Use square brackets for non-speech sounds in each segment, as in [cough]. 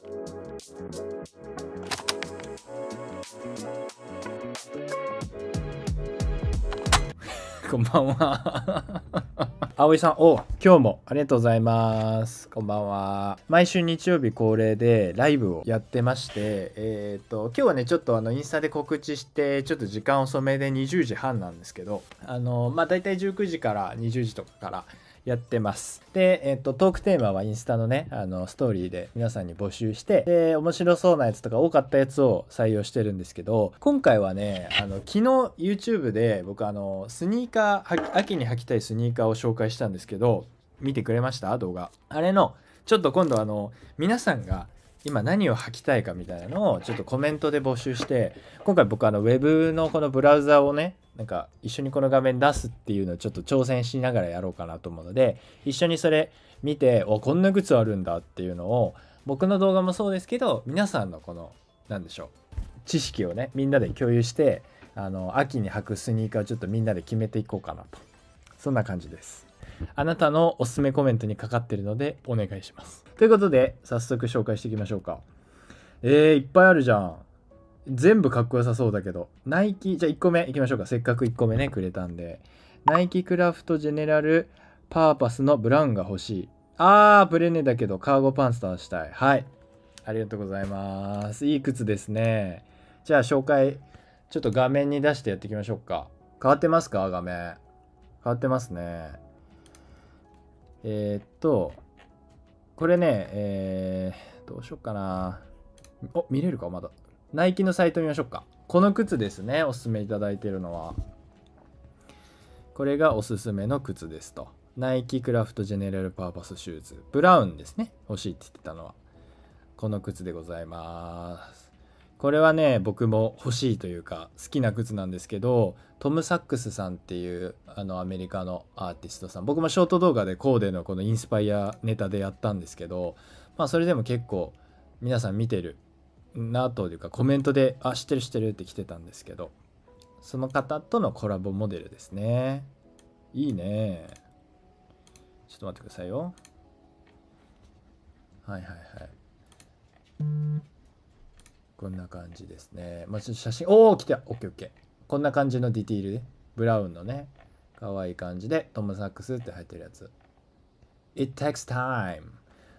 [laughs] こんばんは。[laughs] 葵さん、お今日もありがとうございます。こんばんは。毎週日曜日恒例でライブをやってまして、えっ、ー、と、今日はね、ちょっとあの、インスタで告知して、ちょっと時間遅めで20時半なんですけど、あの、まあ、大体19時から20時とかから、やってます。で、えっと、トークテーマはインスタのね、あの、ストーリーで皆さんに募集して、で、面白そうなやつとか多かったやつを採用してるんですけど、今回はね、あの、昨日 YouTube で僕、あの、スニーカー、秋に履きたいスニーカーを紹介したんですけど、見てくれました動画。あれの、ちょっと今度あの、皆さんが今何を履きたいかみたいなのをちょっとコメントで募集して今回僕あのウェブのこのブラウザをねなんか一緒にこの画面出すっていうのをちょっと挑戦しながらやろうかなと思うので一緒にそれ見ておこんな靴あるんだっていうのを僕の動画もそうですけど皆さんのこの何でしょう知識をねみんなで共有してあの秋に履くスニーカーをちょっとみんなで決めていこうかなとそんな感じです。あなたのおすすめコメントにかかってるのでお願いします。ということで、早速紹介していきましょうか。えー、いっぱいあるじゃん。全部かっこよさそうだけど。ナイキ、じゃあ1個目いきましょうか。せっかく1個目ね、くれたんで。ナイキクラフトジェネラルパーパスのブラウンが欲しい。あー、プレネだけどカーゴパンツ倒したい。はい。ありがとうございます。いい靴ですね。じゃあ紹介、ちょっと画面に出してやっていきましょうか。変わってますか画面。変わってますね。えー、っと、これね、えー、どうしよっかな。お、見れるかまだ。ナイキのサイト見ましょうか。この靴ですね、おすすめいただいてるのは。これがおすすめの靴ですと。ナイキクラフトジェネラルパーパスシューズ。ブラウンですね。欲しいって言ってたのは。この靴でございます。これはね、僕も欲しいというか、好きな靴なんですけど、トム・サックスさんっていうあのアメリカのアーティストさん僕もショート動画でコーデのこのインスパイアネタでやったんですけどまあそれでも結構皆さん見てるなというかコメントで「あ知ってる知ってる」って来てたんですけどその方とのコラボモデルですねいいねちょっと待ってくださいよはいはいはいこんな感じですねまあちょっと写真おお来た OKOK こんな感じのディティールでブラウンのね可愛い感じでトム・サックスって入ってるやつ It takes time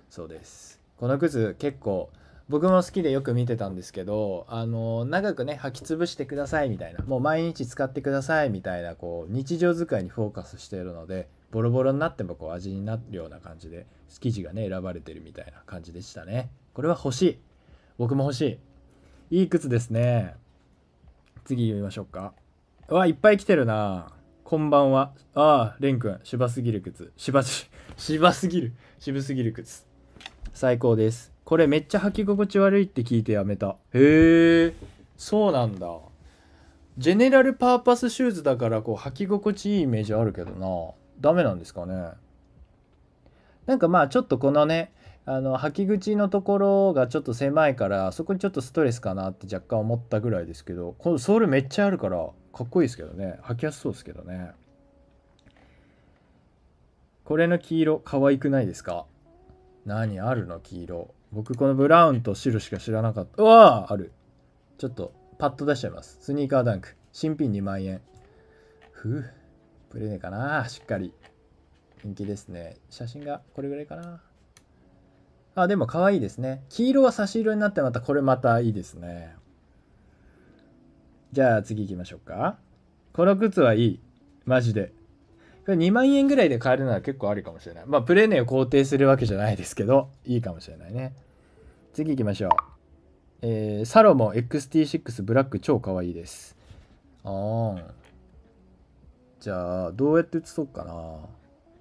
そうですこの靴結構僕も好きでよく見てたんですけどあの長くね履き潰してくださいみたいなもう毎日使ってくださいみたいなこう日常使いにフォーカスしているのでボロボロになってもこう味になるような感じで生地がね選ばれてるみたいな感じでしたねこれは欲しい僕も欲しいいい靴ですね次読みましょうか。うわ、いっぱい来てるな。こんばんは。ああ、レン君、ばすぎる靴。芝し、[laughs] ばすぎる。渋すぎる靴。最高です。これめっちゃ履き心地悪いって聞いてやめた。へえ、そうなんだ。ジェネラルパーパスシューズだからこう履き心地いいイメージあるけどな。ダメなんですかね。なんかまあちょっとこのね、あの履き口のところがちょっと狭いからそこにちょっとストレスかなって若干思ったぐらいですけどこのソールめっちゃあるからかっこいいですけどね履きやすそうですけどねこれの黄色可愛くないですか何あるの黄色僕このブラウンと白しか知らなかったうわああるちょっとパッと出しちゃいますスニーカーダンク新品2万円ふうプレネかなしっかり人気ですね写真がこれぐらいかなあ、でも可愛いですね。黄色は差し色になってまた、これまたいいですね。じゃあ次行きましょうか。この靴はいい。マジで。これ2万円ぐらいで買えるなら結構ありかもしれない。まあ、プレーネを肯定するわけじゃないですけど、いいかもしれないね。次行きましょう。えー、サロモ XT6 ブラック超可愛いです。ああ。じゃあ、どうやって映そうかな。ま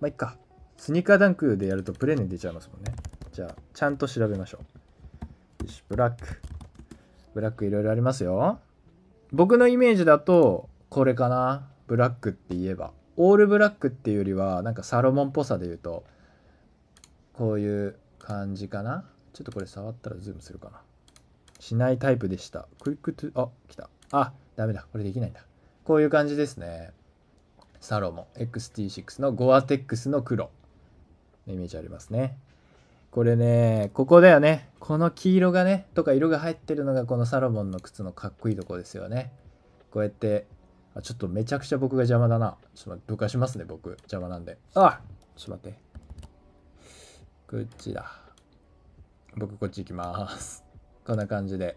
あ、いっか。スニーカーダンクでやるとプレーネ出ちゃいますもんね。じゃあ、ちゃんと調べましょう。よし、ブラック。ブラックいろいろありますよ。僕のイメージだと、これかな。ブラックって言えば。オールブラックっていうよりは、なんかサロモンっぽさで言うと、こういう感じかな。ちょっとこれ触ったらズームするかな。しないタイプでした。クイックトゥ、あ、来た。あ、ダメだ。これできないんだ。こういう感じですね。サロモン XT6 のゴアテックスの黒のイメージありますね。これね、ここだよね。この黄色がね、とか色が入ってるのがこのサロモンの靴のかっこいいとこですよね。こうやって、あ、ちょっとめちゃくちゃ僕が邪魔だな。ちょっとどかしますね、僕。邪魔なんで。あちょっと待って。こっちだ。僕こっち行きます。こんな感じで。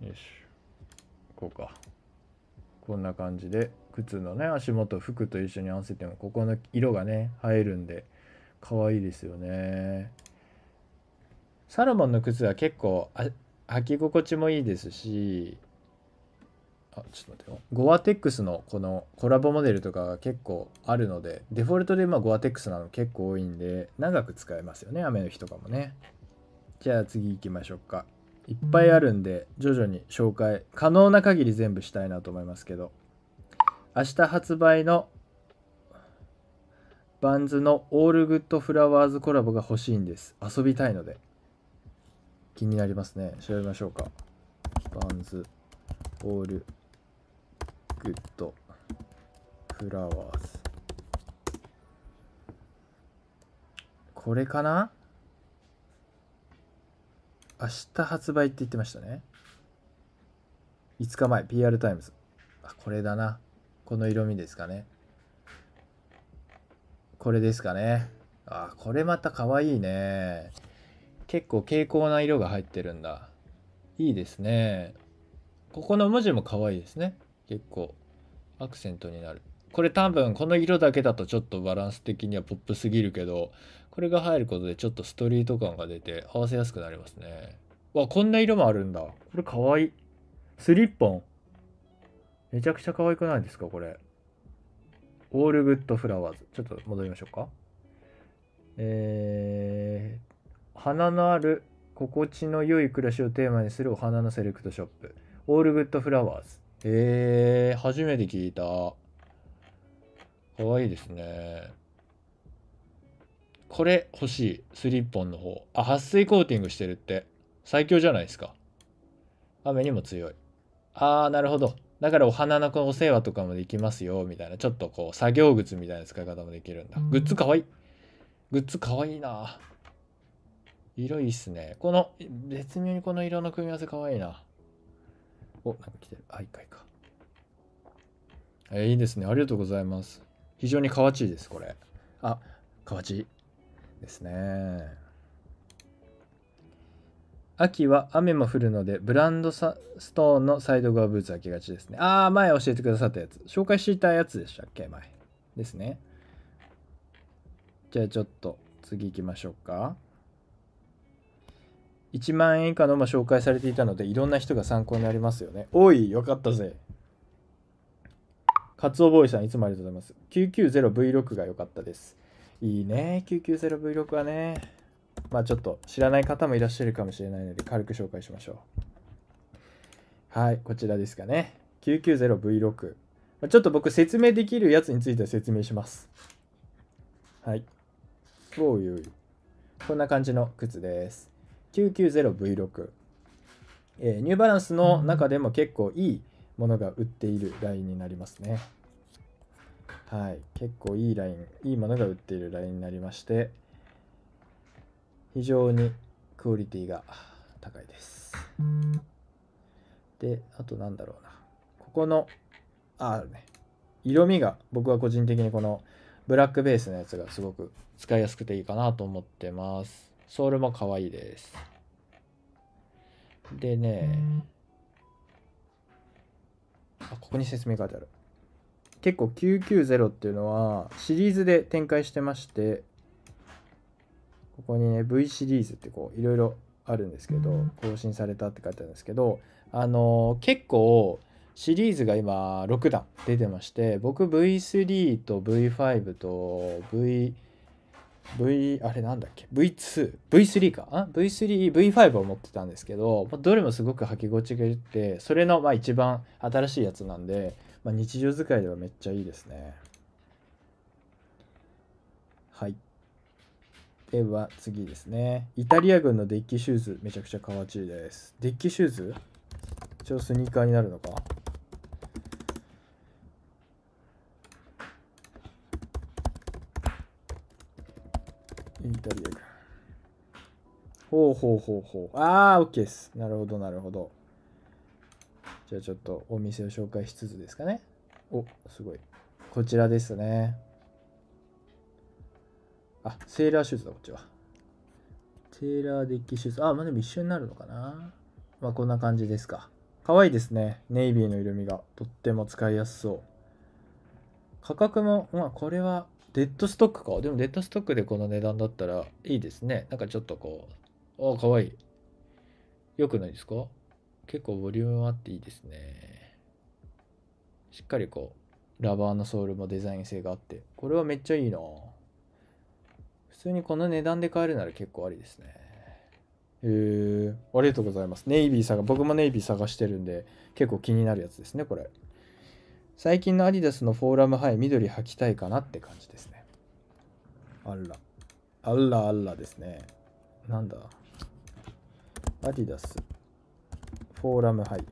よし。こうか。こんな感じで、靴のね、足元、服と一緒に合わせても、ここの色がね、入るんで、可愛いですよねサロモンの靴は結構履き心地もいいですしあちょっと待ってよゴアテックスのこのコラボモデルとかが結構あるのでデフォルトでまゴアテックスなの結構多いんで長く使えますよね雨の日とかもねじゃあ次行きましょうかいっぱいあるんで徐々に紹介可能な限り全部したいなと思いますけど明日発売のバンズのオールグッドフラワーズコラボが欲しいんです遊びたいので気になりますね調べましょうかバンズオールグッドフラワーズこれかな明日発売って言ってましたね5日前 PR タイムズあこれだなこの色味ですかねこれですかね。あ、これまた可愛いね。結構蛍光な色が入ってるんだ。いいですね。ここの文字も可愛いですね。結構。アクセントになる。これ多分この色だけだとちょっとバランス的にはポップすぎるけど、これが入ることでちょっとストリート感が出て合わせやすくなりますね。わ、こんな色もあるんだ。これ可愛い。スリッポン。めちゃくちゃ可愛くないですかこれ。オールグッドフラワーズ。ちょっと戻りましょうか。えー、花のある心地の良い暮らしをテーマにするお花のセレクトショップ。オールグッドフラワーズ。えー、初めて聞いた。かわいいですね。これ欲しい。スリッポンの方。あ、撥水コーティングしてるって。最強じゃないですか。雨にも強い。あー、なるほど。だからお花のお世話とかもできますよ、みたいな。ちょっとこう、作業靴みたいな使い方もできるんだ。グッズかわいい。グッズかわいいな色いいっすね。この、絶妙にこの色の組み合わせかわいいな。お、なんか来てる。あ、一回か。えいいですね。ありがとうございます。非常にかわちいです、これ。あ、かわちいですね。秋は雨も降るのでブランドストーンのサイド側ブーツ開けがちですねああ前教えてくださったやつ紹介したやつでしたっけ前ですねじゃあちょっと次行きましょうか1万円以下のも紹介されていたのでいろんな人が参考になりますよねおいよかったぜカツオボーイさんいつもありがとうございます 990V6 が良かったですいいね 990V6 はねまあちょっと知らない方もいらっしゃるかもしれないので軽く紹介しましょう。はい、こちらですかね。990V6。ちょっと僕説明できるやつについては説明します。はい。おいおい。こんな感じの靴です。990V6。えー、ニューバランスの中でも結構いいものが売っているラインになりますね。はい。結構いいライン、いいものが売っているラインになりまして、非常にクオリティが高いです。で、あとなんだろうな。ここの、あ、あね。色味が僕は個人的にこのブラックベースのやつがすごく使いやすくていいかなと思ってます。ソールも可愛いです。でね、あ、ここに説明書いてある。結構990っていうのはシリーズで展開してまして、ここにね V シリーズってこういろいろあるんですけど更新されたって書いてあるんですけどあの結構シリーズが今6段出てまして僕 V3 と V5 と V V あれなんだっけ V2V3 か V3V5 を持ってたんですけどどれもすごく履き心地が良くてそれのまあ一番新しいやつなんで、まあ、日常使いではめっちゃいいですね。では次ですね。イタリア軍のデッキシューズ、めちゃくちゃかわちいです。デッキシューズ一応スニーカーになるのかイタリア軍。ほうほうほうほう。ああ、OK です。なるほど、なるほど。じゃあちょっとお店を紹介しつつですかね。お、すごい。こちらですね。あ、セーラーシューズだ、こっちは。セーラーデッキシューズ。あ、まあでも一緒になるのかな。まあこんな感じですか。可愛いですね。ネイビーの色味が。とっても使いやすそう。価格も、まあこれはデッドストックか。でもデッドストックでこの値段だったらいいですね。なんかちょっとこう、あ、可愛い。良くないですか結構ボリュームあっていいですね。しっかりこう、ラバーのソールもデザイン性があって、これはめっちゃいいな。普通にこの値段で買えるなら結構ありですねへえー、ありがとうございますネイビーさが僕もネイビー探してるんで結構気になるやつですねこれ最近のアディダスのフォーラムハイ緑履きたいかなって感じですねあらあらあらですねなんだアディダスフォーラムハイ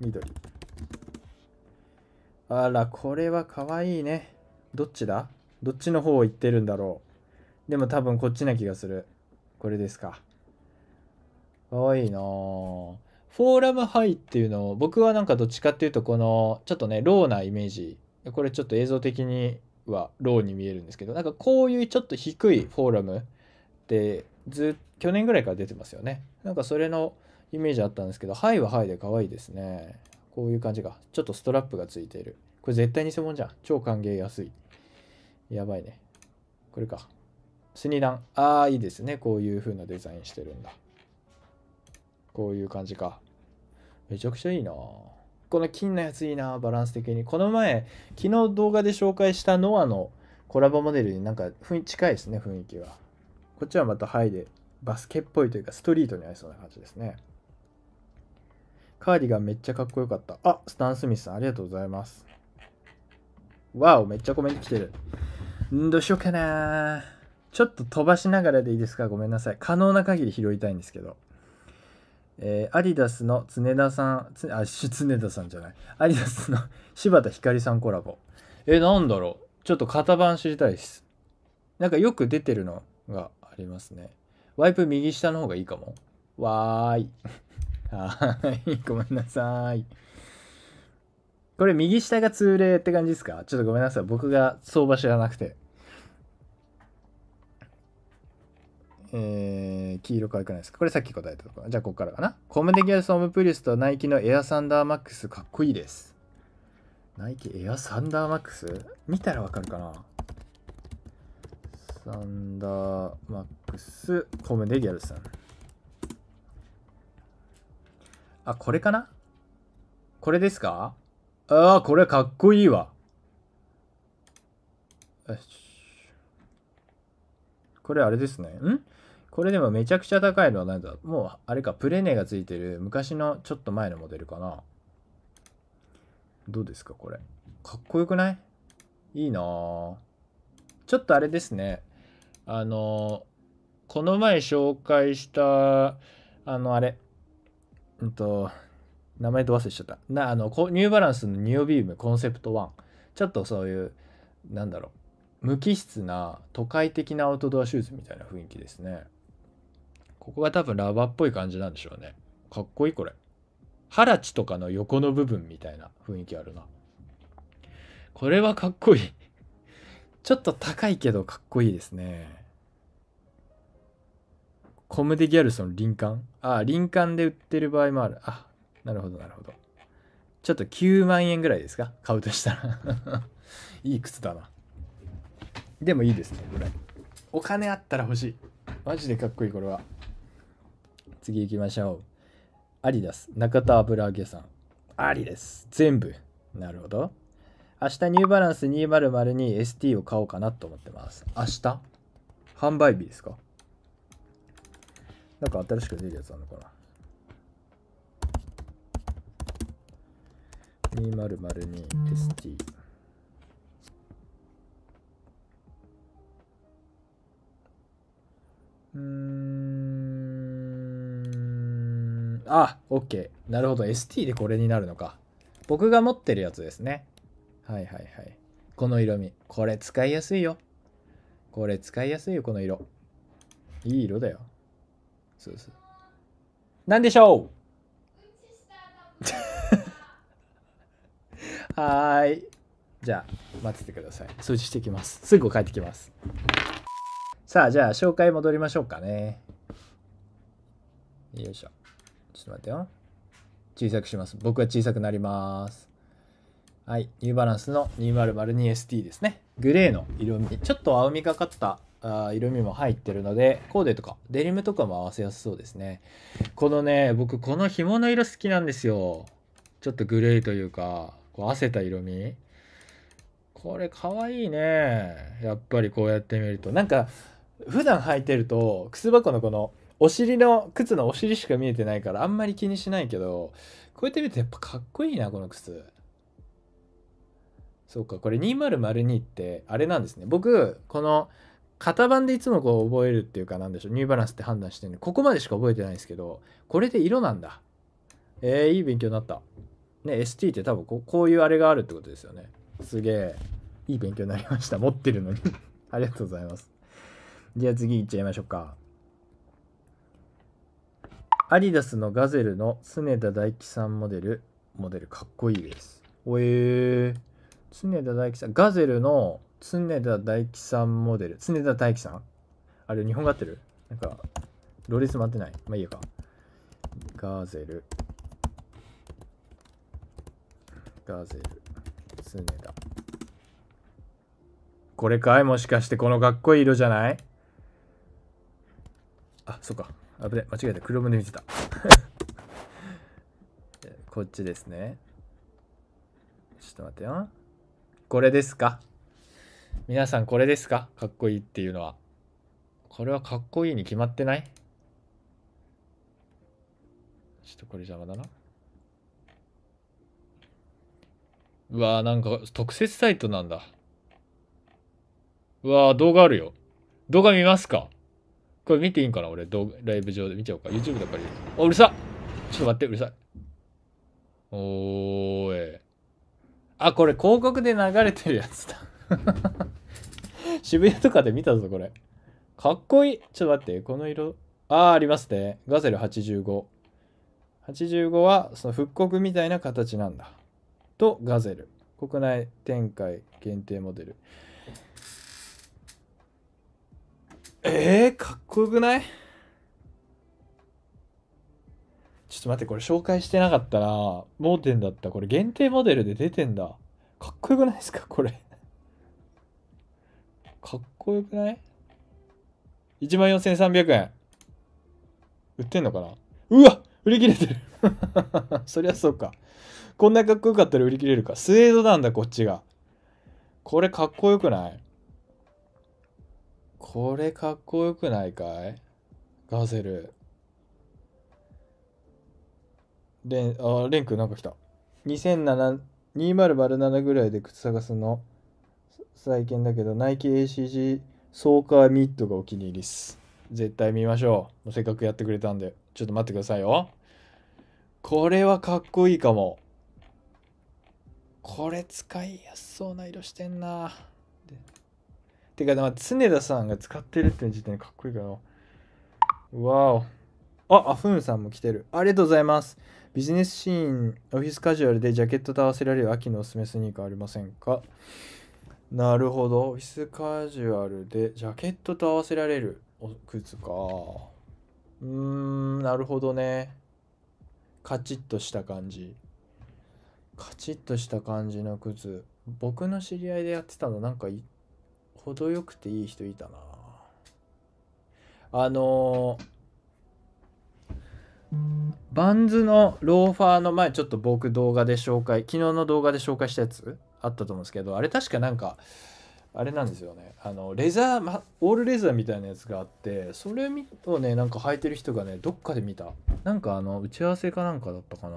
緑あらこれはかわいいねどっちだどっちの方を言ってるんだろう。でも多分こっちな気がする。これですか。かわいいなぁ。フォーラムハイっていうのを僕はなんかどっちかっていうとこのちょっとねローなイメージこれちょっと映像的にはローに見えるんですけどなんかこういうちょっと低いフォーラムってず去年ぐらいから出てますよねなんかそれのイメージあったんですけどハイはハイで可愛いですねこういう感じがちょっとストラップがついているこれ絶対偽物じゃん超歓迎安いやばいね。これか。スニダン。ああ、いいですね。こういう風なデザインしてるんだ。こういう感じか。めちゃくちゃいいなこの金のやついいなバランス的に。この前、昨日動画で紹介したノアのコラボモデルになんか雰囲気近いですね、雰囲気が。こっちはまたハイで、バスケっぽいというかストリートに合いそうな感じですね。カーディガンめっちゃかっこよかった。あ、スタン・スミスさんありがとうございます。わお、めっちゃコメント来てる。んどうしようかなちょっと飛ばしながらでいいですかごめんなさい。可能な限り拾いたいんですけど。えー、アディダスの常田さん、ああ、常田さんじゃない。アディダスの [laughs] 柴田ひかりさんコラボ。え、なんだろうちょっと型番知りたいです。なんかよく出てるのがありますね。ワイプ右下の方がいいかも。わーい。[laughs] はい。ごめんなさい。これ右下が通例って感じですかちょっとごめんなさい。僕が相場知らなくて。えー、黄色かわいくないですかこれさっき答えたところ。じゃあ、ここからかな。コムデギャルソームプリウスとナイキのエアサンダーマックス、かっこいいです。ナイキエアサンダーマックス見たらわかるかなサンダーマックス、コムデギャルさん。あ、これかなこれですかああ、これかっこいいわ。よし。これあれですね。んこれでもめちゃくちゃ高いのは何だもうあれか、プレネがついてる昔のちょっと前のモデルかな。どうですか、これ。かっこよくないいいなぁ。ちょっとあれですね。あの、この前紹介した、あの、あれ。うんと、名前と忘れちゃったなあのニューバランスのニオビームコンセプト1ちょっとそういうなんだろう無機質な都会的なアウトドアシューズみたいな雰囲気ですねここが多分ラバーっぽい感じなんでしょうねかっこいいこれハラチとかの横の部分みたいな雰囲気あるなこれはかっこいいちょっと高いけどかっこいいですねコムデギャルソン林間ああ林間で売ってる場合もあるあなるほど、なるほど。ちょっと9万円ぐらいですか買うとしたら [laughs] いい靴だな。でもいいですね、これ。お金あったら欲しい。マジでかっこいい、これは。次行きましょう。ありです。中田油揚げさん。ありです。全部。なるほど。明日ニューバランス 2002ST を買おうかなと思ってます。明日販売日ですかなんか新しく出るやつあるのかな 2002ST うんあ OK なるほど ST でこれになるのか僕が持ってるやつですねはいはいはいこの色味これ使いやすいよこれ使いやすいよこの色いい色だよそうそうなんでしょうはい。じゃあ、待っててください。掃除してきます。すぐ帰ってきます。さあ、じゃあ、紹介戻りましょうかね。よいしょ。ちょっと待ってよ。小さくします。僕は小さくなります。はい。ニューバランスの 2002ST ですね。グレーの色味。ちょっと青みがかったあ色味も入ってるのでコーデとかデニムとかも合わせやすそうですねこのね僕この紐の色好きなんですよちょっとグレーというかこう、汗た色味これかわいいね。やっぱりこうやってみると。なんか、普段履いてると、靴箱のこの、お尻の、靴のお尻しか見えてないから、あんまり気にしないけど、こうやって見るとやっぱかっこいいな、この靴。そうか、これ2002って、あれなんですね。僕、この、型番でいつもこう覚えるっていうかなんでしょうニューバランスって判断してるんでここまでしか覚えてないんですけどこれで色なんだえー、いい勉強になったね ST って多分ここういうあれがあるってことですよねすげえいい勉強になりました持ってるのに [laughs] ありがとうございますじゃあ次いっちゃいましょうかアディダスのガゼルの常田大樹さんモデルモデルかっこいいですおえー、常田大樹さんガゼルの常田大樹さんモデル常田大樹さんあれ日本語合ってるなんかロレスもってないまあいいやかガゼルガゼル、スネダ。これかいもしかしてこのかっこいい色じゃないあ、そっか。あぶね間違えた。黒で見てた。[laughs] こっちですね。ちょっと待ってよ。これですか皆さんこれですかかっこいいっていうのは。これはかっこいいに決まってないちょっとこれ邪魔だな。うわーなんか特設サイトなんだ。うわー動画あるよ。動画見ますかこれ見ていいんかな俺動ライブ上で見ちゃおうか。YouTube だからり。お、あ、うるさちょっと待って、うるさい。おーい。あ、これ広告で流れてるやつだ [laughs] 渋谷とかで見たぞ、これ。かっこいい。ちょっと待って、この色。ああ、ありますね。ガゼル85。85は、その復刻みたいな形なんだ。とガゼル国内展開限定モデルえー、かっこよくないちょっと待ってこれ紹介してなかったな盲点だったこれ限定モデルで出てんだかっこよくないですかこれかっこよくない ?1 万4300円売ってんのかなうわ売り切れてる [laughs] そりゃそうかこんなかっこよかったら売り切れるかスウェードなんだこっちがこれかっこよくないこれかっこよくないかいガゼルレンあレン君なんか来た2007 2007ぐらいで靴探すの再建だけどナイキ ACG ソーカーミッドがお気に入りっす絶対見ましょうせっかくやってくれたんでちょっと待ってくださいよ。これはかっこいいかも。これ使いやすそうな色してんな。てか、常田さんが使ってるって時点でかっこいいかな。わお。あ、アフンさんも来てる。ありがとうございます。ビジネスシーン、オフィスカジュアルでジャケットと合わせられる秋のおすすめスニーカーありませんかなるほど。オフィスカジュアルでジャケットと合わせられる靴か。うーんなるほどねカチッとした感じカチッとした感じの靴僕の知り合いでやってたのなんか程よくていい人いたなあのー、バンズのローファーの前ちょっと僕動画で紹介昨日の動画で紹介したやつあったと思うんですけどあれ確かなんかあれなんですよねあのレザー、ま、オールレザーみたいなやつがあってそれをねなんか履いてる人がねどっかで見たなんかあの打ち合わせかなんかだったかな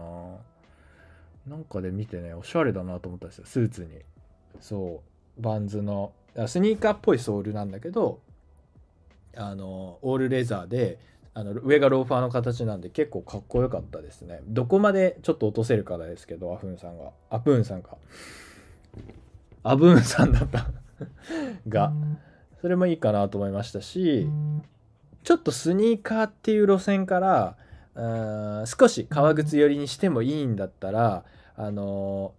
なんかで見てねおしゃれだなと思ったんですよスーツにそうバンズのスニーカーっぽいソールなんだけどあのオールレザーであの上がローファーの形なんで結構かっこよかったですねどこまでちょっと落とせるかですけどアフンさんがアプーンさんがアブーンさんだった [laughs] がそれもいいかなと思いましたしちょっとスニーカーっていう路線からう少し革靴寄りにしてもいいんだったらあの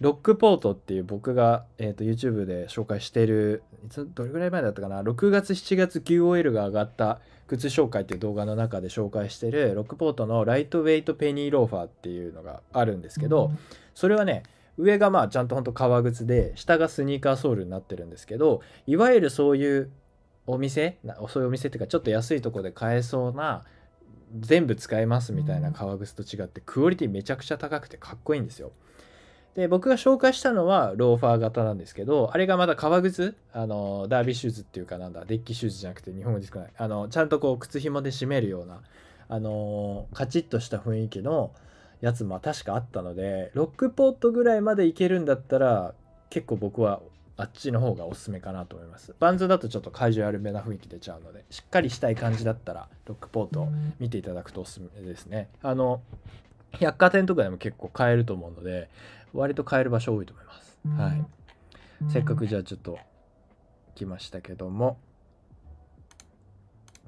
ロックポートっていう僕が、えーと、と YouTube で紹介してるいつどれぐらい前だったかな6月7月 QOL が上がった靴紹介っていう動画の中で紹介してるロックポートのライトウェイトペニーローファーっていうのがあるんですけどそれはね上がまあちゃんとほんと革靴で下がスニーカーソールになってるんですけどいわゆるそういうお店そういうお店っていうかちょっと安いとこで買えそうな全部使えますみたいな革靴と違ってクオリティめちゃくちゃ高くてかっこいいんですよ。で僕が紹介したのはローファー型なんですけどあれがまだ革靴あのダービーシューズっていうかなんだデッキシューズじゃなくて日本語で少ないあのちゃんとこう靴ひもで締めるようなあのカチッとした雰囲気のやつも確かあったのでロックポートぐらいまで行けるんだったら結構僕はあっちの方がおすすめかなと思いますバンズだとちょっと会場やるめな雰囲気出ちゃうのでしっかりしたい感じだったらロックポート見ていただくとおすすめですねあの百貨店とかでも結構買えると思うので割と買える場所多いと思います、はい、せっかくじゃあちょっと来ましたけども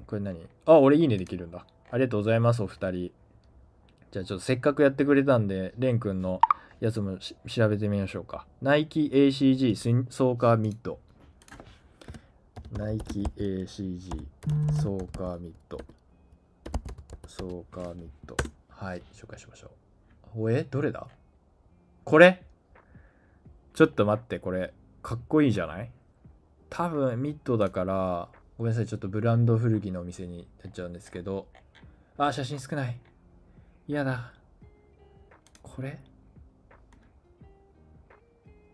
これ何あ俺いいねできるんだありがとうございますお二人じゃあちょっとせっかくやってくれたんで、レン君のやつも調べてみましょうか。ナイキ ACG ソーカーミッド。ナイキ ACG ソーカーミッド。ソーカーミッド。はい、紹介しましょう。おえどれだこれちょっと待って、これ、かっこいいじゃない多分ミッドだから、ごめんなさい、ちょっとブランド古着のお店になっちゃうんですけど、あ、写真少ない。嫌だ。これ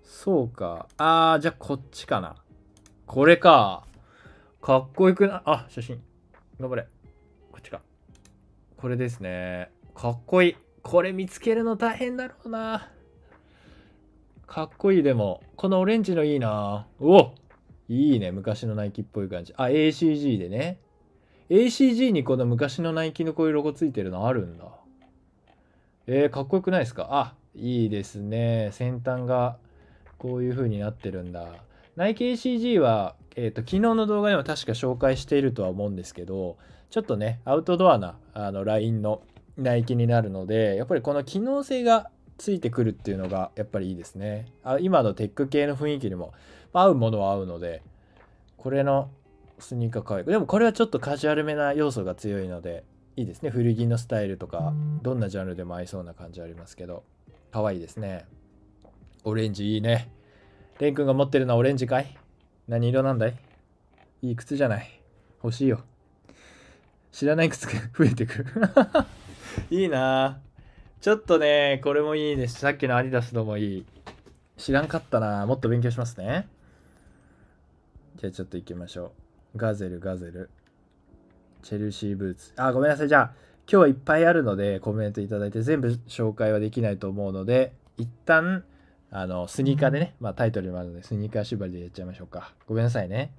そうか。あー、じゃあこっちかな。これか。かっこよくな、あ、写真。頑張れ。こっちか。これですね。かっこいい。これ見つけるの大変だろうな。かっこいいでも。このオレンジのいいな。うおいいね。昔のナイキっぽい感じ。あ、ACG でね。ACG にこの昔のナイキのこういうロゴついてるのあるんだ。えー、かっこよくないですかあ、いいですね。先端がこういう風になってるんだ。ナイキ ACG は、えーと、昨日の動画でも確か紹介しているとは思うんですけど、ちょっとね、アウトドアなあのラインのナイキになるので、やっぱりこの機能性がついてくるっていうのがやっぱりいいですね。あ今のテック系の雰囲気にも、ま合うものは合うので、これのスニーカー可いい。でもこれはちょっとカジュアルめな要素が強いので、いいですね古着のスタイルとかどんなジャンルでも合いそうな感じありますけど可愛いですねオレンジいいねレン君が持ってるのはオレンジかい何色なんだいいい靴じゃない欲しいよ知らない靴が [laughs] 増えてく [laughs] いいなちょっとねこれもいいですさっきのアディダスのもいい知らんかったなもっと勉強しますねじゃあちょっと行きましょうガゼルガゼルチェルシーブーツ。あ、ごめんなさい。じゃあ、今日はいっぱいあるので、コメントいただいて、全部紹介はできないと思うので、一旦、あの、スニーカーでね、まあ、タイトルもあるので、スニーカー縛りでやっちゃいましょうか。ごめんなさいね。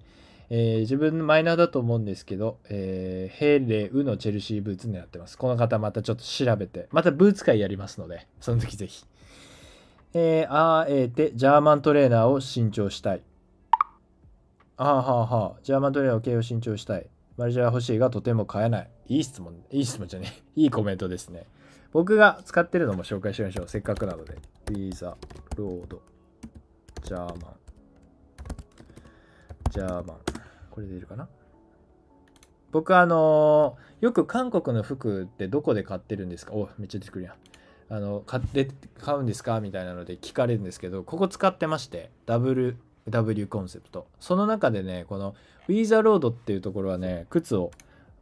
えー、自分のマイナーだと思うんですけど、えー、ヘレウのチェルシーブーツになってます。この方またちょっと調べて、またブーツ会やりますので、その時ぜひ。えー、あえてジャーマントレーナーを新調したい。あーはーはー、ジャーマントレーナーを形を新調したい。マルジェ欲しいがとても買えない。いい質問、いい質問じゃねえ。[laughs] いいコメントですね。僕が使ってるのも紹介しましょう。せっかくなので。ビーザ、ロード、ジャーマン。ジャーマン。これでいるかな僕あのー、よく韓国の服ってどこで買ってるんですかおめっちゃ出てくるやん。あの、買って、買うんですかみたいなので聞かれるんですけど、ここ使ってまして、W、W コンセプト。その中でね、このウィーザロードっていうところはね、靴を、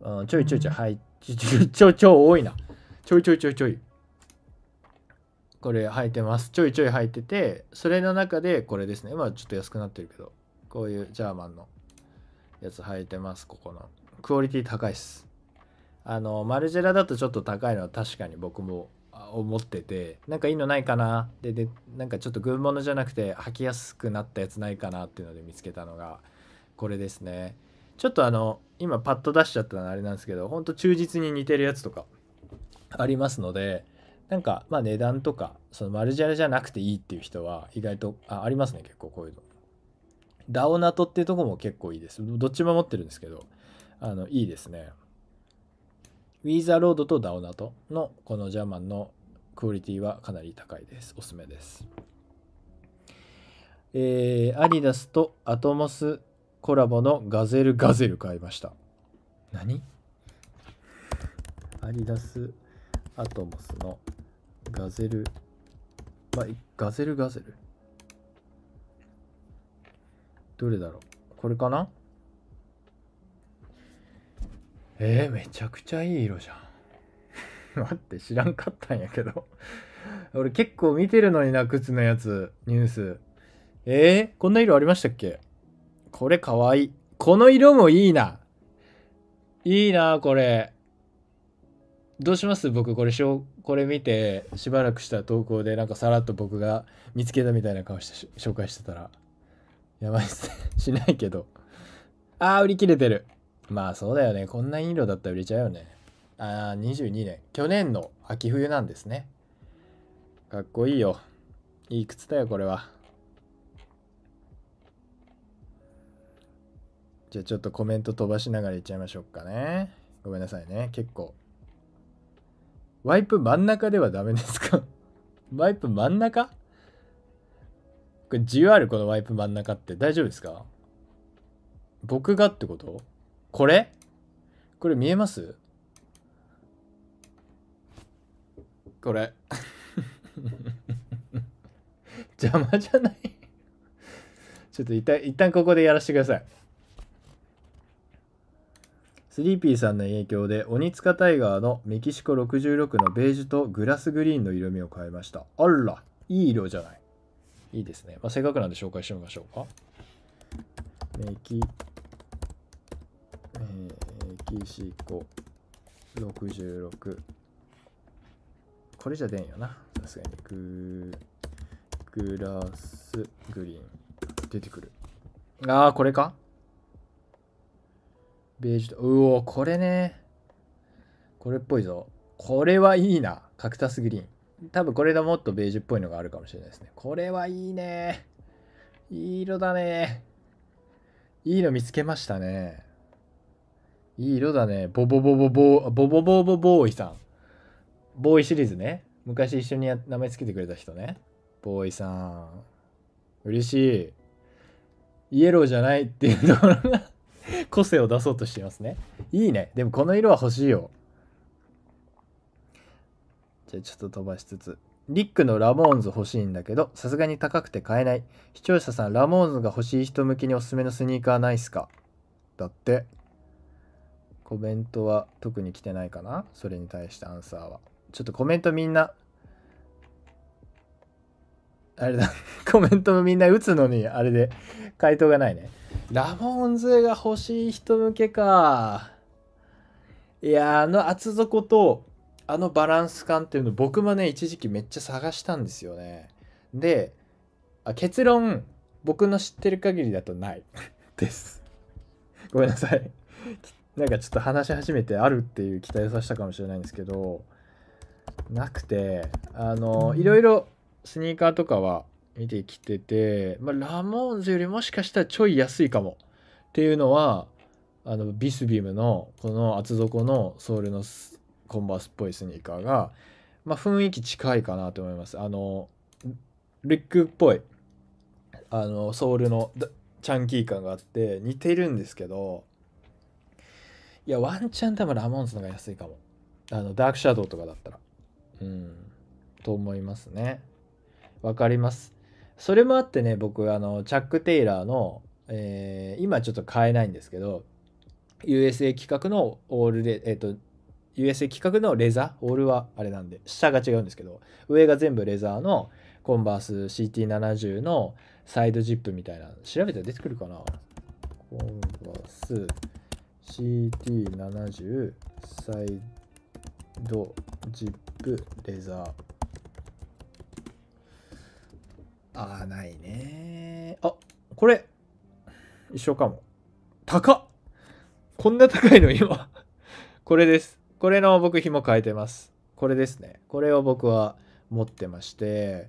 うん、ちょいちょいちょい、はい、ちょいちょい多いな。ちょいちょいちょいちょい。これ履いてます。ちょいちょい履いてて、それの中でこれですね。まあちょっと安くなってるけど、こういうジャーマンのやつ履いてます、ここの。クオリティ高いっす。あの、マルジェラだとちょっと高いのは確かに僕も思っててなんかいいのないかなででなんかちょっと群物じゃなくて履きやすくなったやつないかなっていうので見つけたのがこれですねちょっとあの今パッと出しちゃったのあれなんですけどほんと忠実に似てるやつとかありますのでなんかまあ値段とかそのマルジャレじゃなくていいっていう人は意外とあありますね結構こういうのダオナトっていうとこも結構いいですどっちも持ってるんですけどあのいいですねウィーザーロードとダオナトのこのジャーマンのクオリティはかなり高いですおすすめですえー、アディダスとアトモスコラボのガゼルガゼル買いました何アディダスアトモスのガゼル、まあ、ガゼルガゼルどれだろうこれかなえー、めちゃくちゃいい色じゃん [laughs] 待って知らんかったんやけど俺結構見てるのにな靴のやつニュースえー、こんな色ありましたっけこれかわいい。この色もいいな。いいな、これ。どうします僕、これしょ、これ見て、しばらくした投稿で、なんかさらっと僕が見つけたみたいな顔して紹介してたら。やばいっすね。[laughs] しないけど。あー、売り切れてる。まあそうだよね。こんないい色だったら売れちゃうよね。あー、22年。去年の秋冬なんですね。かっこいいよ。いい靴だよ、これは。じゃあちょっとコメント飛ばしながらいっちゃいましょうかね。ごめんなさいね。結構。ワイプ真ん中ではダメですかワイプ真ん中これ自由あるこのワイプ真ん中って大丈夫ですか僕がってことこれこれ見えますこれ [laughs] 邪魔じゃないちょっと一旦一旦ここでやらせてくださいスリーピーさんの影響で鬼塚タイガーのメキシコ66のベージュとグラスグリーンの色味を変えましたあらいい色じゃないいいですね、まあ、せっかくなんで紹介してみましょうかメキ、えー、メキシコ66これじゃ出んよなさすがにググラスグリーン出てくるああこれかベージュと、うお、これね。これっぽいぞ。これはいいな。カクタスグリーン。多分これがもっとベージュっぽいのがあるかもしれないですね。これはいいね。いい色だね。いいの見つけましたね。いい色だね。ボボボボボ、ボボボボボーイさん。ボーイシリーズね。昔一緒に名前つけてくれた人ね。ボーイさん。嬉しい。イエローじゃないっていうところが個性を出そうとしていますねいいねでもこの色は欲しいよじゃあちょっと飛ばしつつリックのラモーンズ欲しいんだけどさすがに高くて買えない視聴者さんラモーンズが欲しい人向けにおすすめのスニーカーないっすかだってコメントは特に来てないかなそれに対してアンサーはちょっとコメントみんなあれだコメントもみんな打つのにあれで回答がないねラモンズが欲しい人向けか。いやあの厚底と、あのバランス感っていうの僕もね、一時期めっちゃ探したんですよね。で、あ結論、僕の知ってる限りだとない [laughs] です。ごめんなさいなんかちょっと話し始めてあるっていう期待をさせたかもしれないんですけど、なくて、あの、いろいろスニーカーとかは見てきてて、まあ、ラモーンズよりもしかしたらちょい安いかもっていうのはあのビスビムのこの厚底のソールのコンバースっぽいスニーカーが、まあ、雰囲気近いかなと思いますあのリックっぽいあのソールのチャンキー感があって似てるんですけどいやワンチャン多分ラモンズのが安いかもあのダークシャドウとかだったらうんと思いますねわかりますそれもあってね僕あのチャック・テイラーの、えー、今ちょっと買えないんですけど USA 企画のオールレえっ、ー、と USA 企画のレザーオールはあれなんで下が違うんですけど上が全部レザーのコンバース CT70 のサイドジップみたいな調べたら出てくるかなコンバース CT70 サイドジップレザーああ、ないね。あ、これ、一緒かも。高っこんな高いの今。[laughs] これです。これの僕紐変えてます。これですね。これを僕は持ってまして、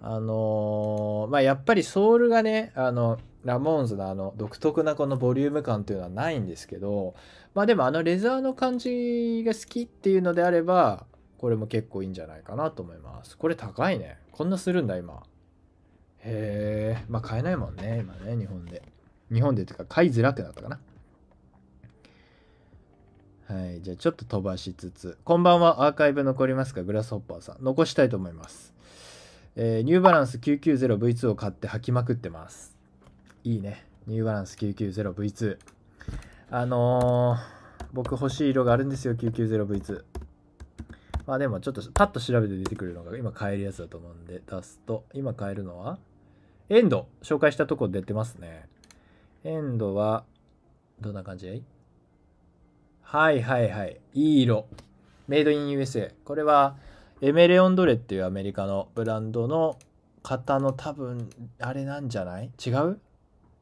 あのー、まあ、やっぱりソールがね、あの、ラモーンズのあの独特なこのボリューム感っていうのはないんですけど、まあでもあのレザーの感じが好きっていうのであれば、これも結構いいんじゃないかなと思います。これ高いね。こんなするんだ今。へえ、まあ買えないもんね、今ね、日本で。日本でってか、買いづらくなったかな。はい、じゃあちょっと飛ばしつつ。こんばんは、アーカイブ残りますか、グラスホッパーさん。残したいと思います。えー、ニューバランス 990V2 を買って履きまくってます。いいね。ニューバランス 990V2。あのー、僕欲しい色があるんですよ、990V2。まあでもちょっとパッと調べて出てくるのが今買えるやつだと思うんで出すと今買えるのはエンド、紹介したとこ出てますね。エンドは、どんな感じはいはいはい。いい色。メイドイン USA。これは、エメレオンドレっていうアメリカのブランドの型の多分、あれなんじゃない違う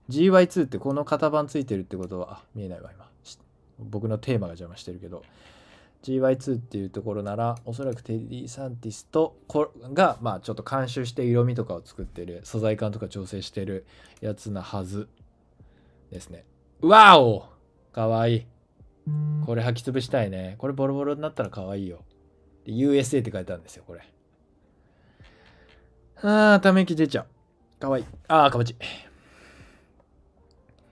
?GY2 ってこの型番ついてるってことは、あ、見えないわ、今。僕のテーマが邪魔してるけど。GY2 っていうところならおそらくテディ・サンティスとこが、まあ、ちょっと監修して色味とかを作ってる素材感とか調整してるやつなはずですねわおかわいいこれ履き潰したいねこれボロボロになったらかわいいよ USA って書いてあるんですよこれあーため息出ちゃうかわいいあーかぼち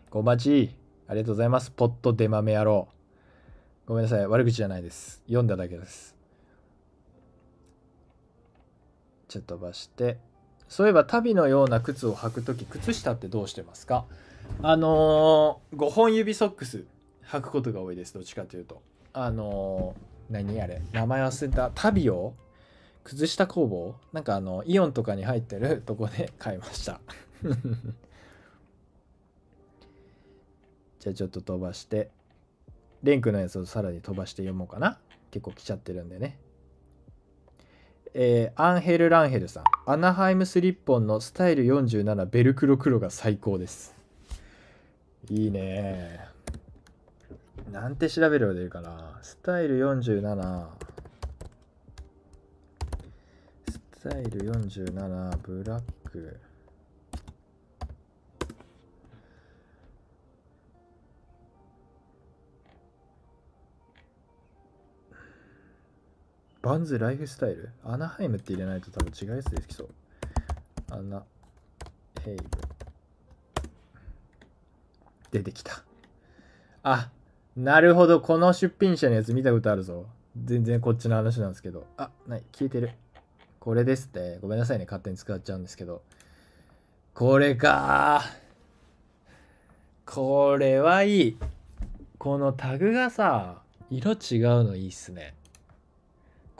こまちありがとうございますポットデマメ野郎ごめんなさい。悪口じゃないです。読んだだけです。ちょっと飛ばして。そういえば、旅のような靴を履く時、靴下ってどうしてますかあのー、5本指ソックス履くことが多いです。どっちかというと。あのー、何あれ名前忘れた。袋を靴下工房なんかあの、イオンとかに入ってる [laughs] とこで買いました。[laughs] じゃあちょっと飛ばして。レンクのやつをさらに飛ばして読もうかな。結構来ちゃってるんでね。えー、アンヘル・ランヘルさん。アナハイムスリッポンのスタイル47ベルクロ黒が最高です。いいねなんて調べれば出るかな。スタイル47。スタイル47、ブラック。バンズライフスタイルアナハイムって入れないと多分違うやつできそう。アナヘイム。出てきた。あ、なるほど。この出品者のやつ見たことあるぞ。全然こっちの話なんですけど。あ、ない。消えてる。これですって。ごめんなさいね。勝手に使っちゃうんですけど。これかこれはいい。このタグがさ、色違うのいいっすね。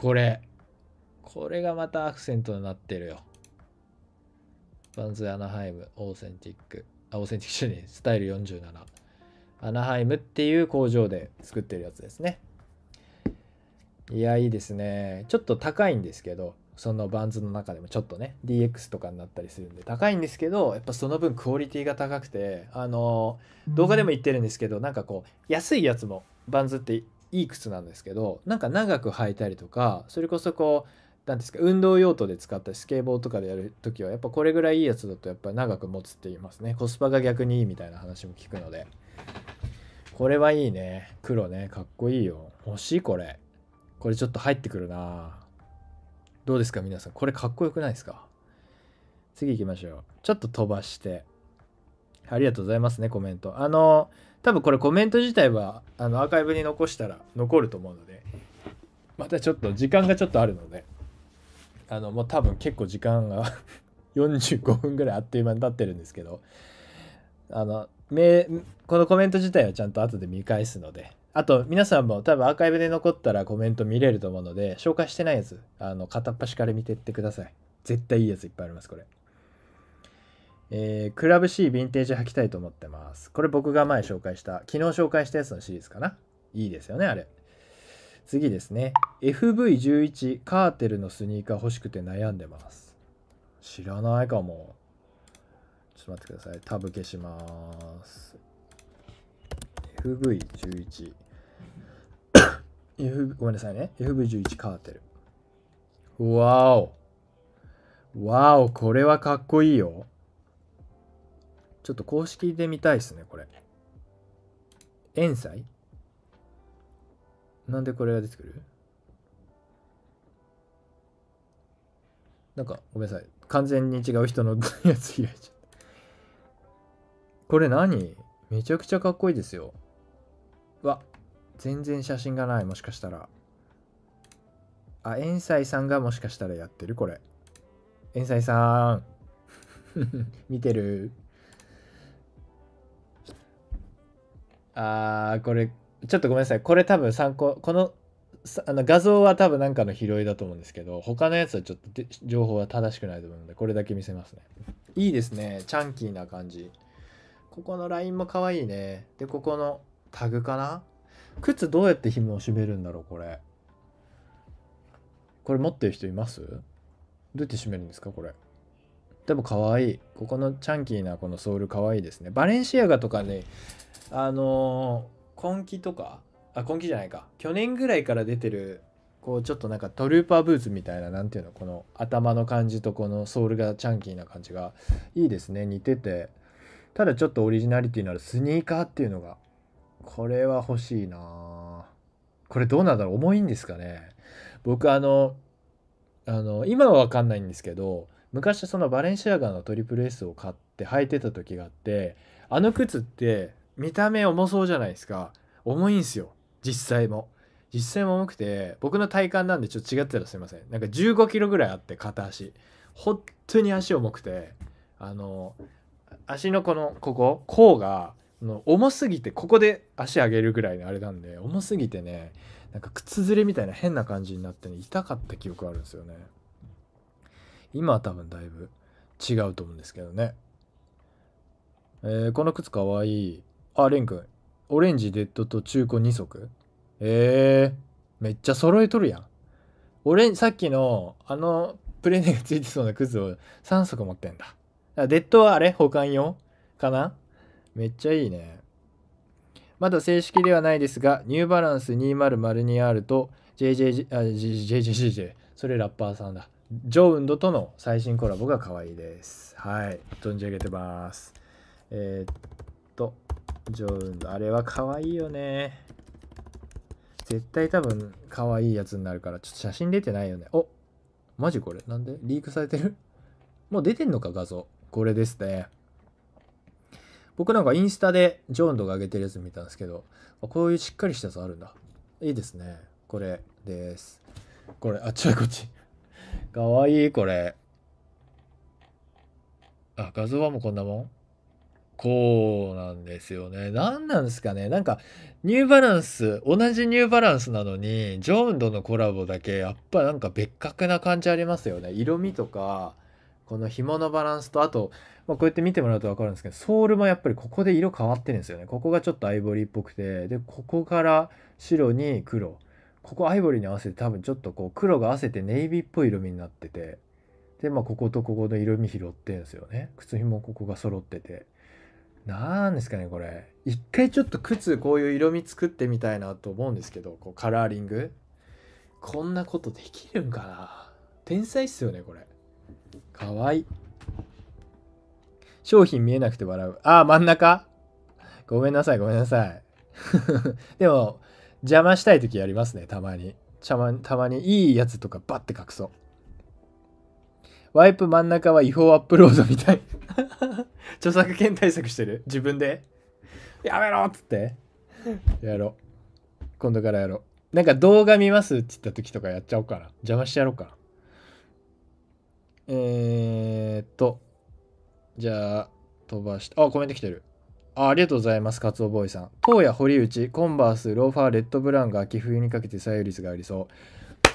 これ。これがまたアクセントになってるよ。バンズ・アナハイム、オーセンティック。あ、オーセンティックじゃねえ、スタイル47。アナハイムっていう工場で作ってるやつですね。いや、いいですね。ちょっと高いんですけど、そのバンズの中でもちょっとね、DX とかになったりするんで、高いんですけど、やっぱその分クオリティが高くて、あの、動画でも言ってるんですけど、なんかこう、安いやつもバンズっていい靴なんですけどなんか長く履いたりとかそれこそこう何ですか運動用途で使ったスケボーとかでやるときはやっぱこれぐらいいいやつだとやっぱ長く持つって言いますねコスパが逆にいいみたいな話も聞くのでこれはいいね黒ねかっこいいよ欲しいこれこれちょっと入ってくるなどうですか皆さんこれかっこよくないですか次行きましょうちょっと飛ばしてありがとうございますねコメントあの多分これコメント自体はあのアーカイブに残したら残ると思うのでまたちょっと時間がちょっとあるのであのもう多分結構時間が45 [laughs] 分ぐらいあっという間に経ってるんですけどあのめこのコメント自体はちゃんと後で見返すのであと皆さんも多分アーカイブで残ったらコメント見れると思うので紹介してないやつあの片っ端から見てってください絶対いいやついっぱいありますこれ。えー、クラブ C ヴィンテージ履きたいと思ってます。これ僕が前紹介した、昨日紹介したやつのシリーズかな。いいですよね、あれ。次ですね。FV11 カーテルのスニーカー欲しくて悩んでます。知らないかも。ちょっと待ってください。タブ消します。FV11 F ごめんなさいね。FV11 カーテル。わお。わお、これはかっこいいよ。ちょっと公式で見たいですね、これ。さい！なんでこれが出てくるなんか、ごめんなさい。完全に違う人の [laughs] やつ開いちゃった。これ何めちゃくちゃかっこいいですよ。わ、全然写真がない、もしかしたら。あ、サイさんがもしかしたらやってるこれ。サイさん。[laughs] 見てるあー、これ、ちょっとごめんなさい。これ多分参考、この、あの画像は多分なんかの拾いだと思うんですけど、他のやつはちょっと情報は正しくないと思うので、これだけ見せますね。いいですね。チャンキーな感じ。ここのラインも可愛いね。で、ここのタグかな靴どうやって紐を締めるんだろう、これ。これ持ってる人いますどうやって締めるんですか、これ。でも可愛い。ここのチャンキーなこのソール可愛いですね。バレンシアガとかね、あのー、今季とかあ今季じゃないか去年ぐらいから出てるこうちょっとなんかトルーパーブーツみたいな何ていうのこの頭の感じとこのソールがチャンキーな感じがいいですね似ててただちょっとオリジナリティのあるスニーカーっていうのがこれは欲しいなこれどうなんだろう重いんですかね僕あのあの今は分かんないんですけど昔そのバレンシアガのトリプル S を買って履いてた時があってあの靴って見た目重そうじゃないですか重いんすよ実際も実際も重くて僕の体感なんでちょっと違ってたらすいませんなんか1 5キロぐらいあって片足本当に足重くてあの足のこのここ甲が重すぎてここで足上げるぐらいのあれなんで重すぎてねなんか靴ずれみたいな変な感じになってね痛かった記憶あるんですよね今は多分だいぶ違うと思うんですけどね、えー、この靴かわいいあ、レン君。オレンジデッドと中古2足ええー、めっちゃ揃えとるやん。俺、さっきの、あの、プレネがついてそうな靴を3足持ってんだ。だデッドはあれ保管用かなめっちゃいいね。まだ正式ではないですが、ニューバランス 2002R と JJJ、あ、JJJJ、それラッパーさんだ。ジョウンドとの最新コラボが可愛いです。はい、存じ上げてます。えー、っと、ジョウンあれは可愛いよね絶対多分可愛いやつになるからちょっと写真出てないよねおマジこれなんでリークされてる [laughs] もう出てんのか画像これですね僕なんかインスタでジョーンとか上げてるやつ見たんですけどこういうしっかりしたやつあるんだいいですねこれですこれあっちはこっちかわ [laughs] いいこれあ画像はもうこんなもんこうなんですよね。何なんですかね。なんか、ニューバランス、同じニューバランスなのに、ジョーンドのコラボだけ、やっぱなんか別格な感じありますよね。色味とか、この紐のバランスと、あと、まあ、こうやって見てもらうと分かるんですけど、ソールもやっぱりここで色変わってるんですよね。ここがちょっとアイボリーっぽくて、で、ここから白に黒。ここアイボリーに合わせて多分ちょっとこう黒が合わせてネイビーっぽい色味になっててでまあこことここの色味拾ってんですよね靴ひもここが揃ってて何ですかねこれ一回ちょっと靴こういう色味作ってみたいなと思うんですけどこうカラーリングこんなことできるんかな天才っすよねこれかわいい商品見えなくて笑うああ真ん中ごめんなさいごめんなさい [laughs] でも邪魔したい時やりますねたまにたまたまにいいやつとかバッて隠そうワイプ真ん中は違法アップロードみたい著作権対策してる自分でやめろっつってやろう今度からやろうなんか動画見ますって言った時とかやっちゃおうかな邪魔してやろうかなえー、っとじゃあ飛ばしてあコメント来てるあありがとうございます、カツオボーイさん。当野堀内、コンバース、ローファー、レッドブラウンが秋冬にかけて左右率がありそう。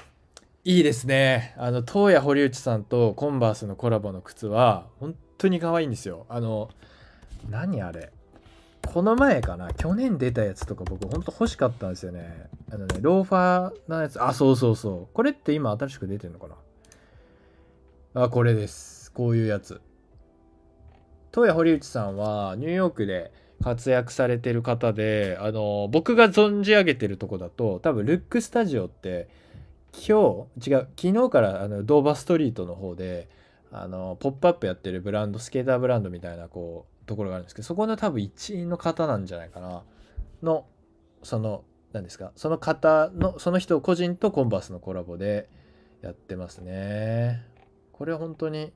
いいですね。あの、当夜、堀内さんとコンバースのコラボの靴は、本当に可愛いんですよ。あの、何あれ。この前かな去年出たやつとか僕ほんと欲しかったんですよね。あのね、ローファーのやつ。あ、そうそうそう。これって今新しく出てんのかなあ、これです。こういうやつ。戸谷堀内さんはニューヨークで活躍されてる方で、あの、僕が存じ上げてるとこだと、多分ルックスタジオって今日、違う、昨日からあのドーバーストリートの方で、あのポップアップやってるブランドスケーターブランドみたいなこうところがあるんですけどそこの多分一員の方なんじゃないかなのその何ですかその方のその人個人とコンバースのコラボでやってますねこれは本当に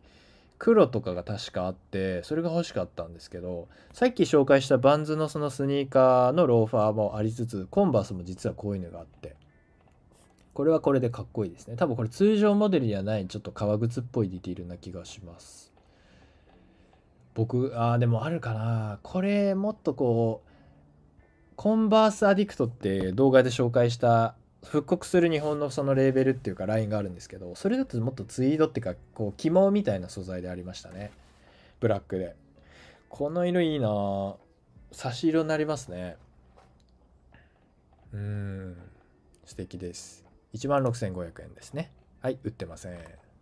黒とかが確かあってそれが欲しかったんですけどさっき紹介したバンズのそのスニーカーのローファーもありつつコンバースも実はこういうのがあってこれはこれでかっこいいですね。多分これ通常モデルにはないちょっと革靴っぽいディティールな気がします。僕、ああ、でもあるかな。これもっとこう、コンバースアディクトって動画で紹介した復刻する日本のそのレーベルっていうかラインがあるんですけど、それだともっとツイードっていうか、こう、起毛みたいな素材でありましたね。ブラックで。この色いいな差し色になりますね。うん、素敵です。16,500円ですね。はい、売ってません。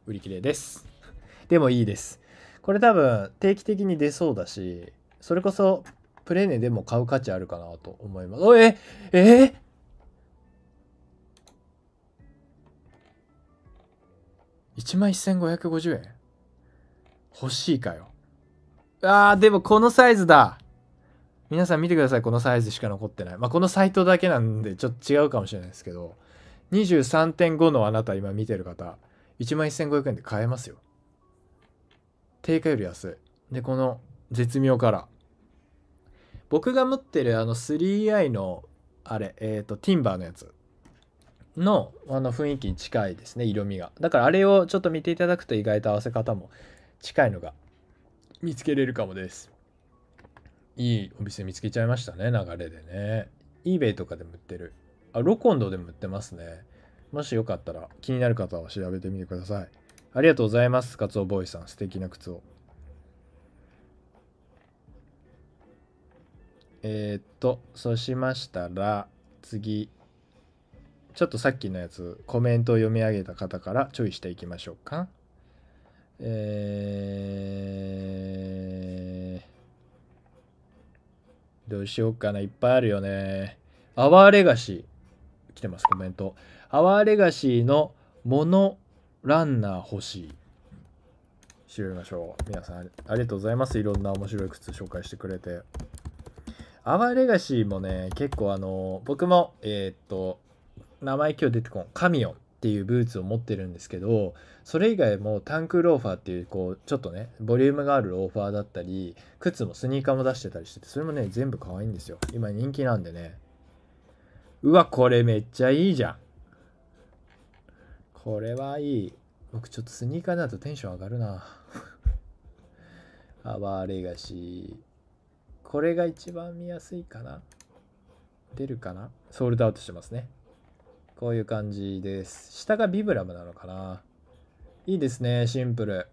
売り切れです。[laughs] でもいいです。これ多分定期的に出そうだし、それこそプレネでも買う価値あるかなと思います。おええー、1万1550円欲しいかよ。あー、でもこのサイズだ。皆さん見てください。このサイズしか残ってない。まあ、このサイトだけなんでちょっと違うかもしれないですけど。23.5のあなた今見てる方1万1500円で買えますよ定価より安いでこの絶妙カラー僕が持ってるあの 3i のあれえっ、ー、とティンバーのやつのあの雰囲気に近いですね色味がだからあれをちょっと見ていただくと意外と合わせ方も近いのが見つけれるかもですいいお店見つけちゃいましたね流れでね eBay とかでも売ってるあ、ロコンドでも売ってますね。もしよかったら気になる方は調べてみてください。ありがとうございます、カツオボーイさん。素敵な靴を。えー、っと、そうしましたら、次、ちょっとさっきのやつ、コメントを読み上げた方から注意していきましょうか。えー、どうしようかな。いっぱいあるよね。アワーレガシー。来てます、コメント。アワーレガシーのモノランナー欲しい。調べましょう。皆さん、ありがとうございます。いろんな面白い靴紹介してくれて。アワーレガシーもね、結構あの、僕も、えー、っと、名前今日出てこん、カミオンっていうブーツを持ってるんですけど、それ以外もタンクローファーっていう、こう、ちょっとね、ボリュームがあるローファーだったり、靴もスニーカーも出してたりしてて、それもね、全部可愛いんですよ。今人気なんでね。うわ、これめっちゃいいじゃん。これはいい。僕ちょっとスニーカーだとテンション上がるな。アワーレガシー。これが一番見やすいかな。出るかなソールドアウトしてますね。こういう感じです。下がビブラムなのかな。いいですね、シンプル。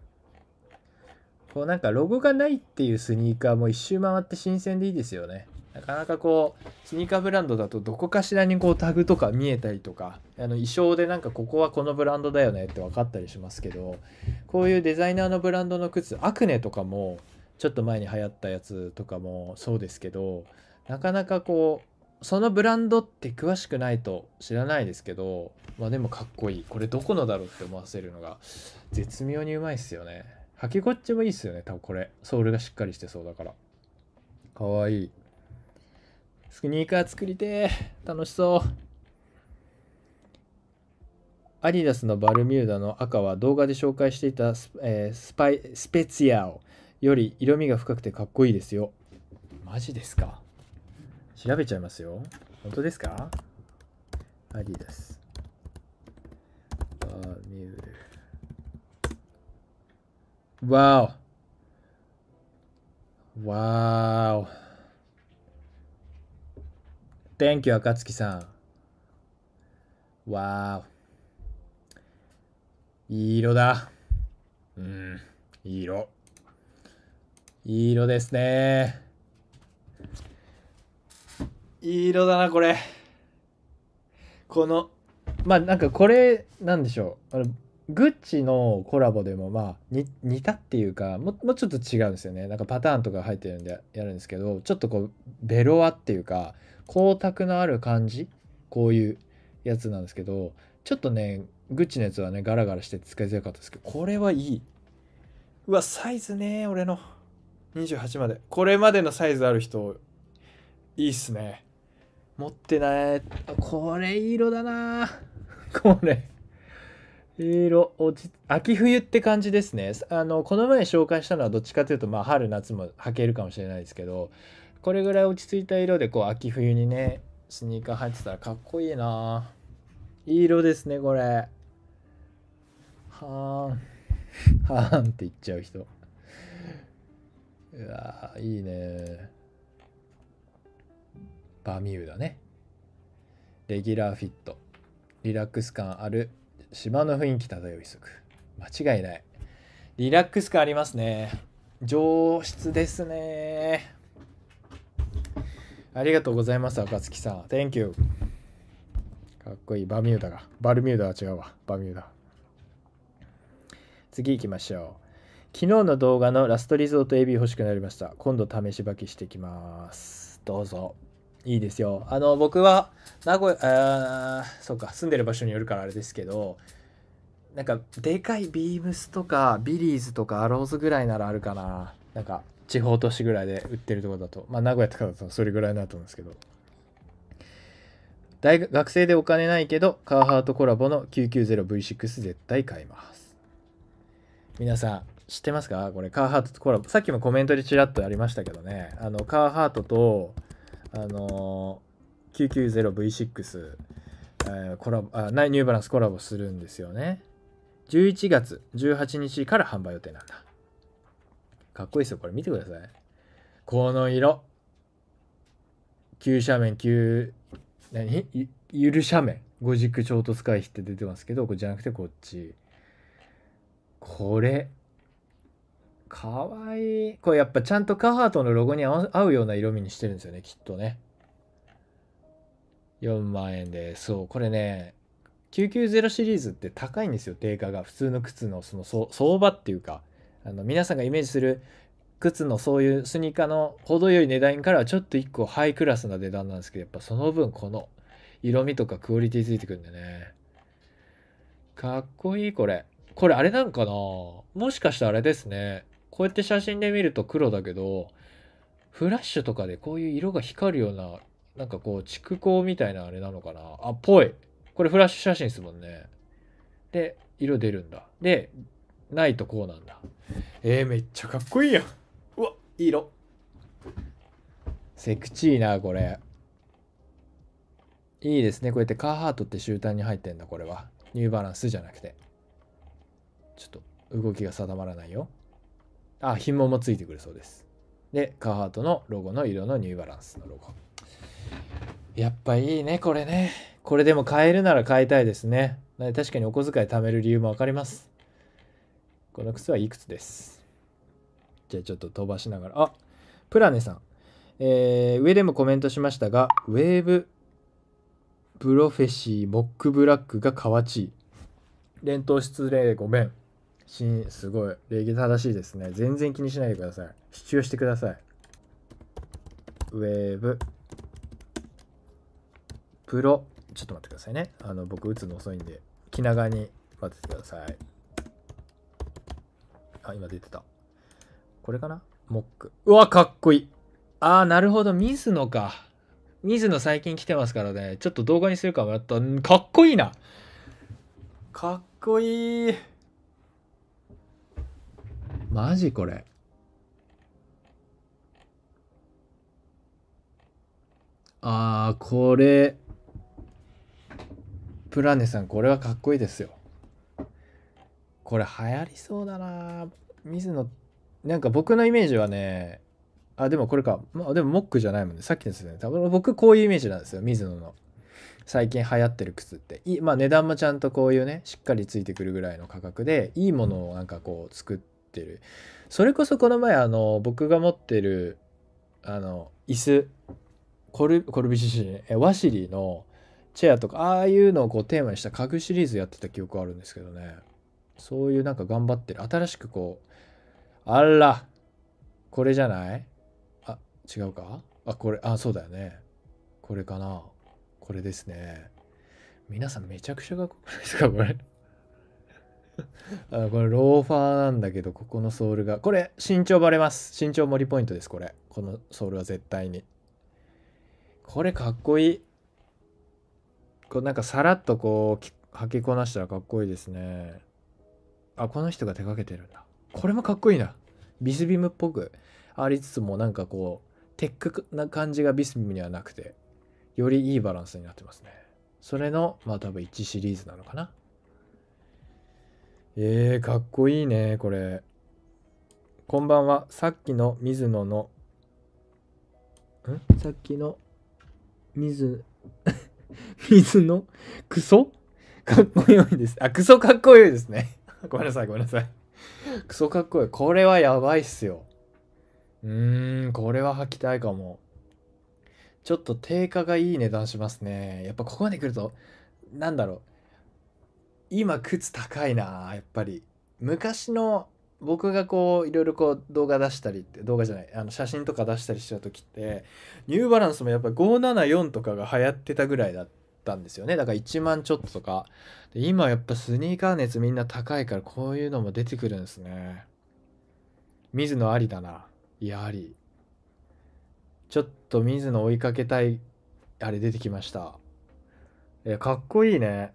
こうなんかロゴがないっていうスニーカーも一周回って新鮮でいいですよね。なかなかこうスニーカーブランドだとどこかしらにこうタグとか見えたりとかあの衣装でなんかここはこのブランドだよねって分かったりしますけどこういうデザイナーのブランドの靴アクネとかもちょっと前に流行ったやつとかもそうですけどなかなかこうそのブランドって詳しくないと知らないですけどまあでもかっこいいこれどこのだろうって思わせるのが絶妙にうまいっすよね履き心地もいいっすよね多分これソールがしっかりしてそうだからかわいいスニーカー作りて楽しそう。アディダスのバルミューダの赤は動画で紹介していたス,、えー、スパイスペツィアオより色味が深くてかっこいいですよ。マジですか調べちゃいますよ。本当ですかアディダス。バルミューダ。わお。わお。Thank you, 暁さん。わあ。いい色だ。うん、いい色。いい色ですね。いい色だな、これ。この、まあなんかこれ、なんでしょう。あのグッチのコラボでもまあ似たっていうかももうちょっと違うんですよねなんかパターンとか入ってるんでやるんですけどちょっとこうベロアっていうか光沢のある感じこういうやつなんですけどちょっとねグッチのやつはねガラガラして使いづらかったですけどこれはいいうわサイズね俺の28までこれまでのサイズある人いいっすね持ってないこれいい色だな [laughs] これ色落ち秋冬って感じですねあのこの前紹介したのはどっちかというとまあ春夏も履けるかもしれないですけどこれぐらい落ち着いた色でこう秋冬にねスニーカー入ってたらかっこいいないい色ですねこれはーんはーんって言っちゃう人うわいいねバミューダねレギュラーフィットリラックス感ある島の雰囲気漂いそく間違いないリラックス感ありますね上質ですねありがとうございます、赤月さん。Thank you。かっこいい。バミューダが。バルミューダは違うわ。バミューダ。次行きましょう。昨日の動画のラストリゾート AB 欲しくなりました。今度試し履きしてきます。どうぞ。いいですよ。あの、僕は、名古屋、あそうか、住んでる場所によるからあれですけど、なんか、でかいビームスとか、ビリーズとか、アローズぐらいならあるかな。なんか、地方都市ぐらいで売ってるとこだとまあ名古屋とかだとそれぐらいなと思うんですけど大学生でお金ないけどカーハートコラボの 990V6 絶対買います皆さん知ってますかこれカーハートとコラボさっきもコメントでちらっとありましたけどねあのカーハートとあの 990V6、えー、コラボあニューバランスコラボするんですよね11月18日から販売予定なんだかっこいいですよ。これ見てください。この色。急斜面、急、何ゆる斜面。五軸超突回避って出てますけど、これじゃなくてこっち。これ。かわいい。これやっぱちゃんとカハートのロゴに合うような色味にしてるんですよね、きっとね。4万円で。そう、これね、990シリーズって高いんですよ、定価が。普通の靴のその相場っていうか。あの皆さんがイメージする靴のそういうスニーカーの程よい値段からはちょっと1個ハイクラスな値段なんですけどやっぱその分この色味とかクオリティついてくるんでねかっこいいこれこれあれなんかなもしかしたらあれですねこうやって写真で見ると黒だけどフラッシュとかでこういう色が光るようななんかこう蓄光みたいなあれなのかなあっぽいこれフラッシュ写真ですもんねで色出るんだでないとこうなんだえー、めっちゃかっこいいやんうわいい色セクチーなこれいいですねこうやってカーハートって集団に入ってんだこれはニューバランスじゃなくてちょっと動きが定まらないよあ紐もついてくるそうですでカーハートのロゴの色のニューバランスのロゴやっぱいいねこれねこれでも買えるなら買いたいですね確かにお小遣い貯める理由も分かりますこの靴はいくつですじゃあちょっと飛ばしながら。あプラネさん。えー、上でもコメントしましたが、ウェーブプロフェシーモックブラックが河い。連投失礼ごめん。しんすごい。礼儀正しいですね。全然気にしないでください。主張してください。ウェーブプロ。ちょっと待ってくださいね。あの、僕打つの遅いんで、気長に待っててください。あ、今出てた。これかなモック。うわ、かっこいい。あー、なるほど。水野か。水野最近来てますからね。ちょっと動画にするかもやった。かっこいいな。かっこいい。マジこれ。あー、これ。プラネさん、これはかっこいいですよ。これ流行りそうだな水野なんか僕のイメージはねあでもこれか、まあ、でもモックじゃないもんねさっきですね多分僕こういうイメージなんですよ水野の最近流行ってる靴っていまあ値段もちゃんとこういうねしっかりついてくるぐらいの価格でいいものをなんかこう作ってるそれこそこの前あの僕が持ってるあの椅子コルコルビシシねえワシリのチェアとかああいうのをこうテーマにした家具シリーズやってた記憶あるんですけどねそういうなんか頑張ってる。新しくこう、あら、これじゃないあ、違うかあ、これ、あ、そうだよね。これかな。これですね。皆さんめちゃくちゃかっこいいですかこれあのこれローファーなんだけどここのソールがこれ身長バレます身長盛りポイントですこれこのソールは絶対にこれかっこいいこうなんかさらっとこう履きこなしたらかっこいいですねあ、この人が手掛けてるんだ。これもかっこいいな。ビスビムっぽくありつつもなんかこう、テックな感じがビスビムにはなくて、よりいいバランスになってますね。それの、まあ多分1シリーズなのかな。えー、かっこいいね、これ。こんばんは。さっきの水野の、んさっきの水、[laughs] 水野、クソかっこよいです。あ、クソかっこよいですね [laughs] ごめんなさい、ごめんなさい。クソかっこいい。これはやばいっすよ。うーん、これは履きたいかも。ちょっと定価がいい値段しますね。やっぱここまで来ると、なんだろう。今、靴高いな、やっぱり。昔の僕がこういろいろこう動画出したりって動画じゃないあの写真とか出したりした時ってニューバランスもやっぱ574とかが流行ってたぐらいだたんですよねだから1万ちょっととかで今やっぱスニーカー熱みんな高いからこういうのも出てくるんですね水野ありだなやはりちょっと水野追いかけたいあれ出てきましたやかっこいいね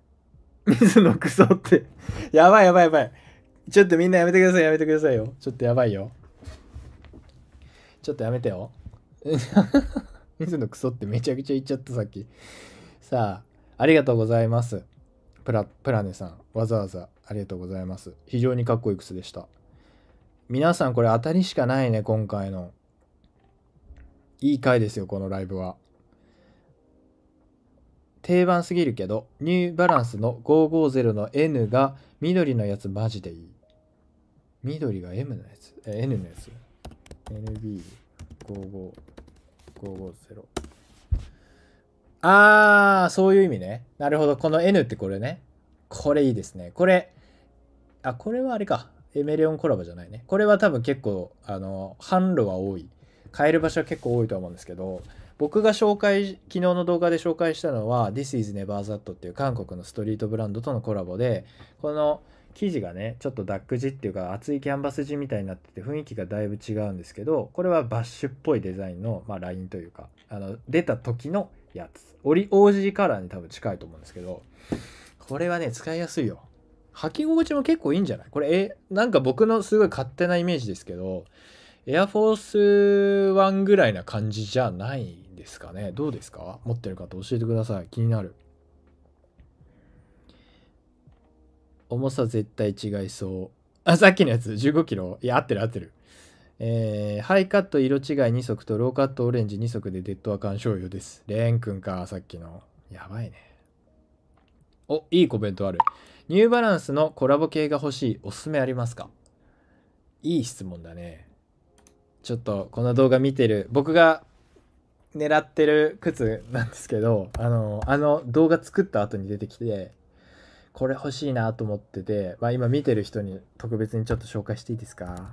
水野クソってやばいやばいやばいちょっとみんなやめてくださいやめてくださいよちょっとやばいよちょっとやめてよ [laughs] 水野クソってめちゃくちゃ言っちゃったさっきさあ、ありがとうございます。プラ、プラネさん、わざわざありがとうございます。非常にかっこいい靴でした。皆さん、これ当たりしかないね、今回の。いい回ですよ、このライブは。定番すぎるけど、ニューバランスの550の N が緑のやつマジでいい。緑が M のやつえ、N のやつ ?NB55550。あー、そういう意味ね。なるほど。この N ってこれね。これいいですね。これ、あ、これはあれか。エメレオンコラボじゃないね。これは多分結構、あの、販路は多い。買える場所は結構多いと思うんですけど、僕が紹介、昨日の動画で紹介したのは、This is Never That っていう韓国のストリートブランドとのコラボで、この生地がね、ちょっとダック地っていうか、厚いキャンバス地みたいになってて、雰囲気がだいぶ違うんですけど、これはバッシュっぽいデザインの、まあ、ラインというか、あの、出た時のやつ。オリ、ジーカラーに多分近いと思うんですけど、これはね、使いやすいよ。履き心地も結構いいんじゃないこれ、え、なんか僕のすごい勝手なイメージですけど、エアフォースワンぐらいな感じじゃないですかね。どうですか持ってる方教えてください。気になる。重さ絶対違いそう。あ、さっきのやつ15キロいや、合ってる合ってる。えー、ハイカット色違い2足とローカットオレンジ2足でデッドアカン醤油です。レーンくんか、さっきの。やばいね。お、いいコメントある。ニューバランスのコラボ系が欲しい。おすすめありますかいい質問だね。ちょっとこの動画見てる、僕が狙ってる靴なんですけど、あの、あの動画作った後に出てきて、これ欲しいなと思ってて、まあ今見てる人に特別にちょっと紹介していいですか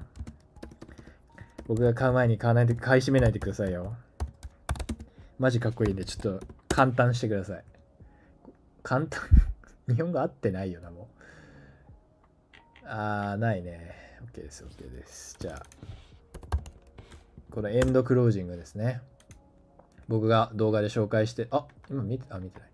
僕が買う前に買わないで、買い占めないでくださいよ。マジかっこいいんで、ちょっと簡単してください。簡単 [laughs] 日本語合ってないよな、もう。ああないね。OK です、OK です。じゃあ、このエンドクロージングですね。僕が動画で紹介して、あ、今見て、あ、見てない。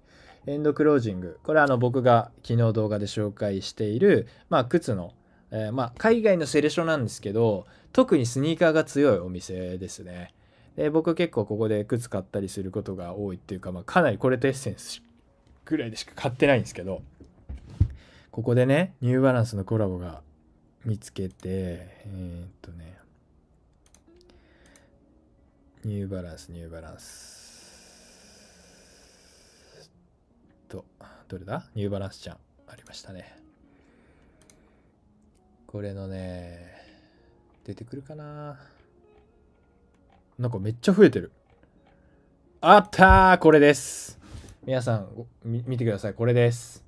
エンドクロージング。これはあの僕が昨日動画で紹介している、まあ、靴の、えー、まあ、海外のセレションなんですけど、特にスニーカーが強いお店ですね。で、僕結構ここで靴買ったりすることが多いっていうか、まあ、かなりこれとエッセンスぐらいでしか買ってないんですけど、ここでね、ニューバランスのコラボが見つけて、えー、っとね、ニューバランス、ニューバランス。と、どれだニューバランスちゃん。ありましたね。これのね、出てくるかななんかめっちゃ増えてる。あったーこれです。皆さん、見てください。これです。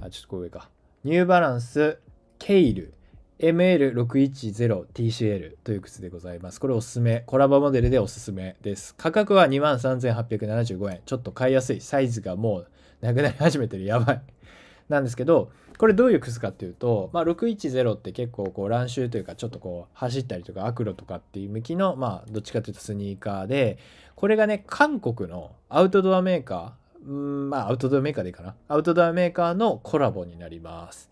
あ、ちょっとこれ上か。ニューバランス、ケイル、ML610TCL という靴でございます。これおすすめ。コラボモデルでおすすめです。価格は23,875円。ちょっと買いやすい。サイズがもうなくなり始めてる。やばい。なんですけど、これどういう靴かっていうと、まあ、610って結構こう乱収というかちょっとこう走ったりとかアクロとかっていう向きのまあどっちかというとスニーカーでこれがね韓国のアウトドアメーカーうんまあアウトドアメーカーでいいかなアウトドアメーカーのコラボになります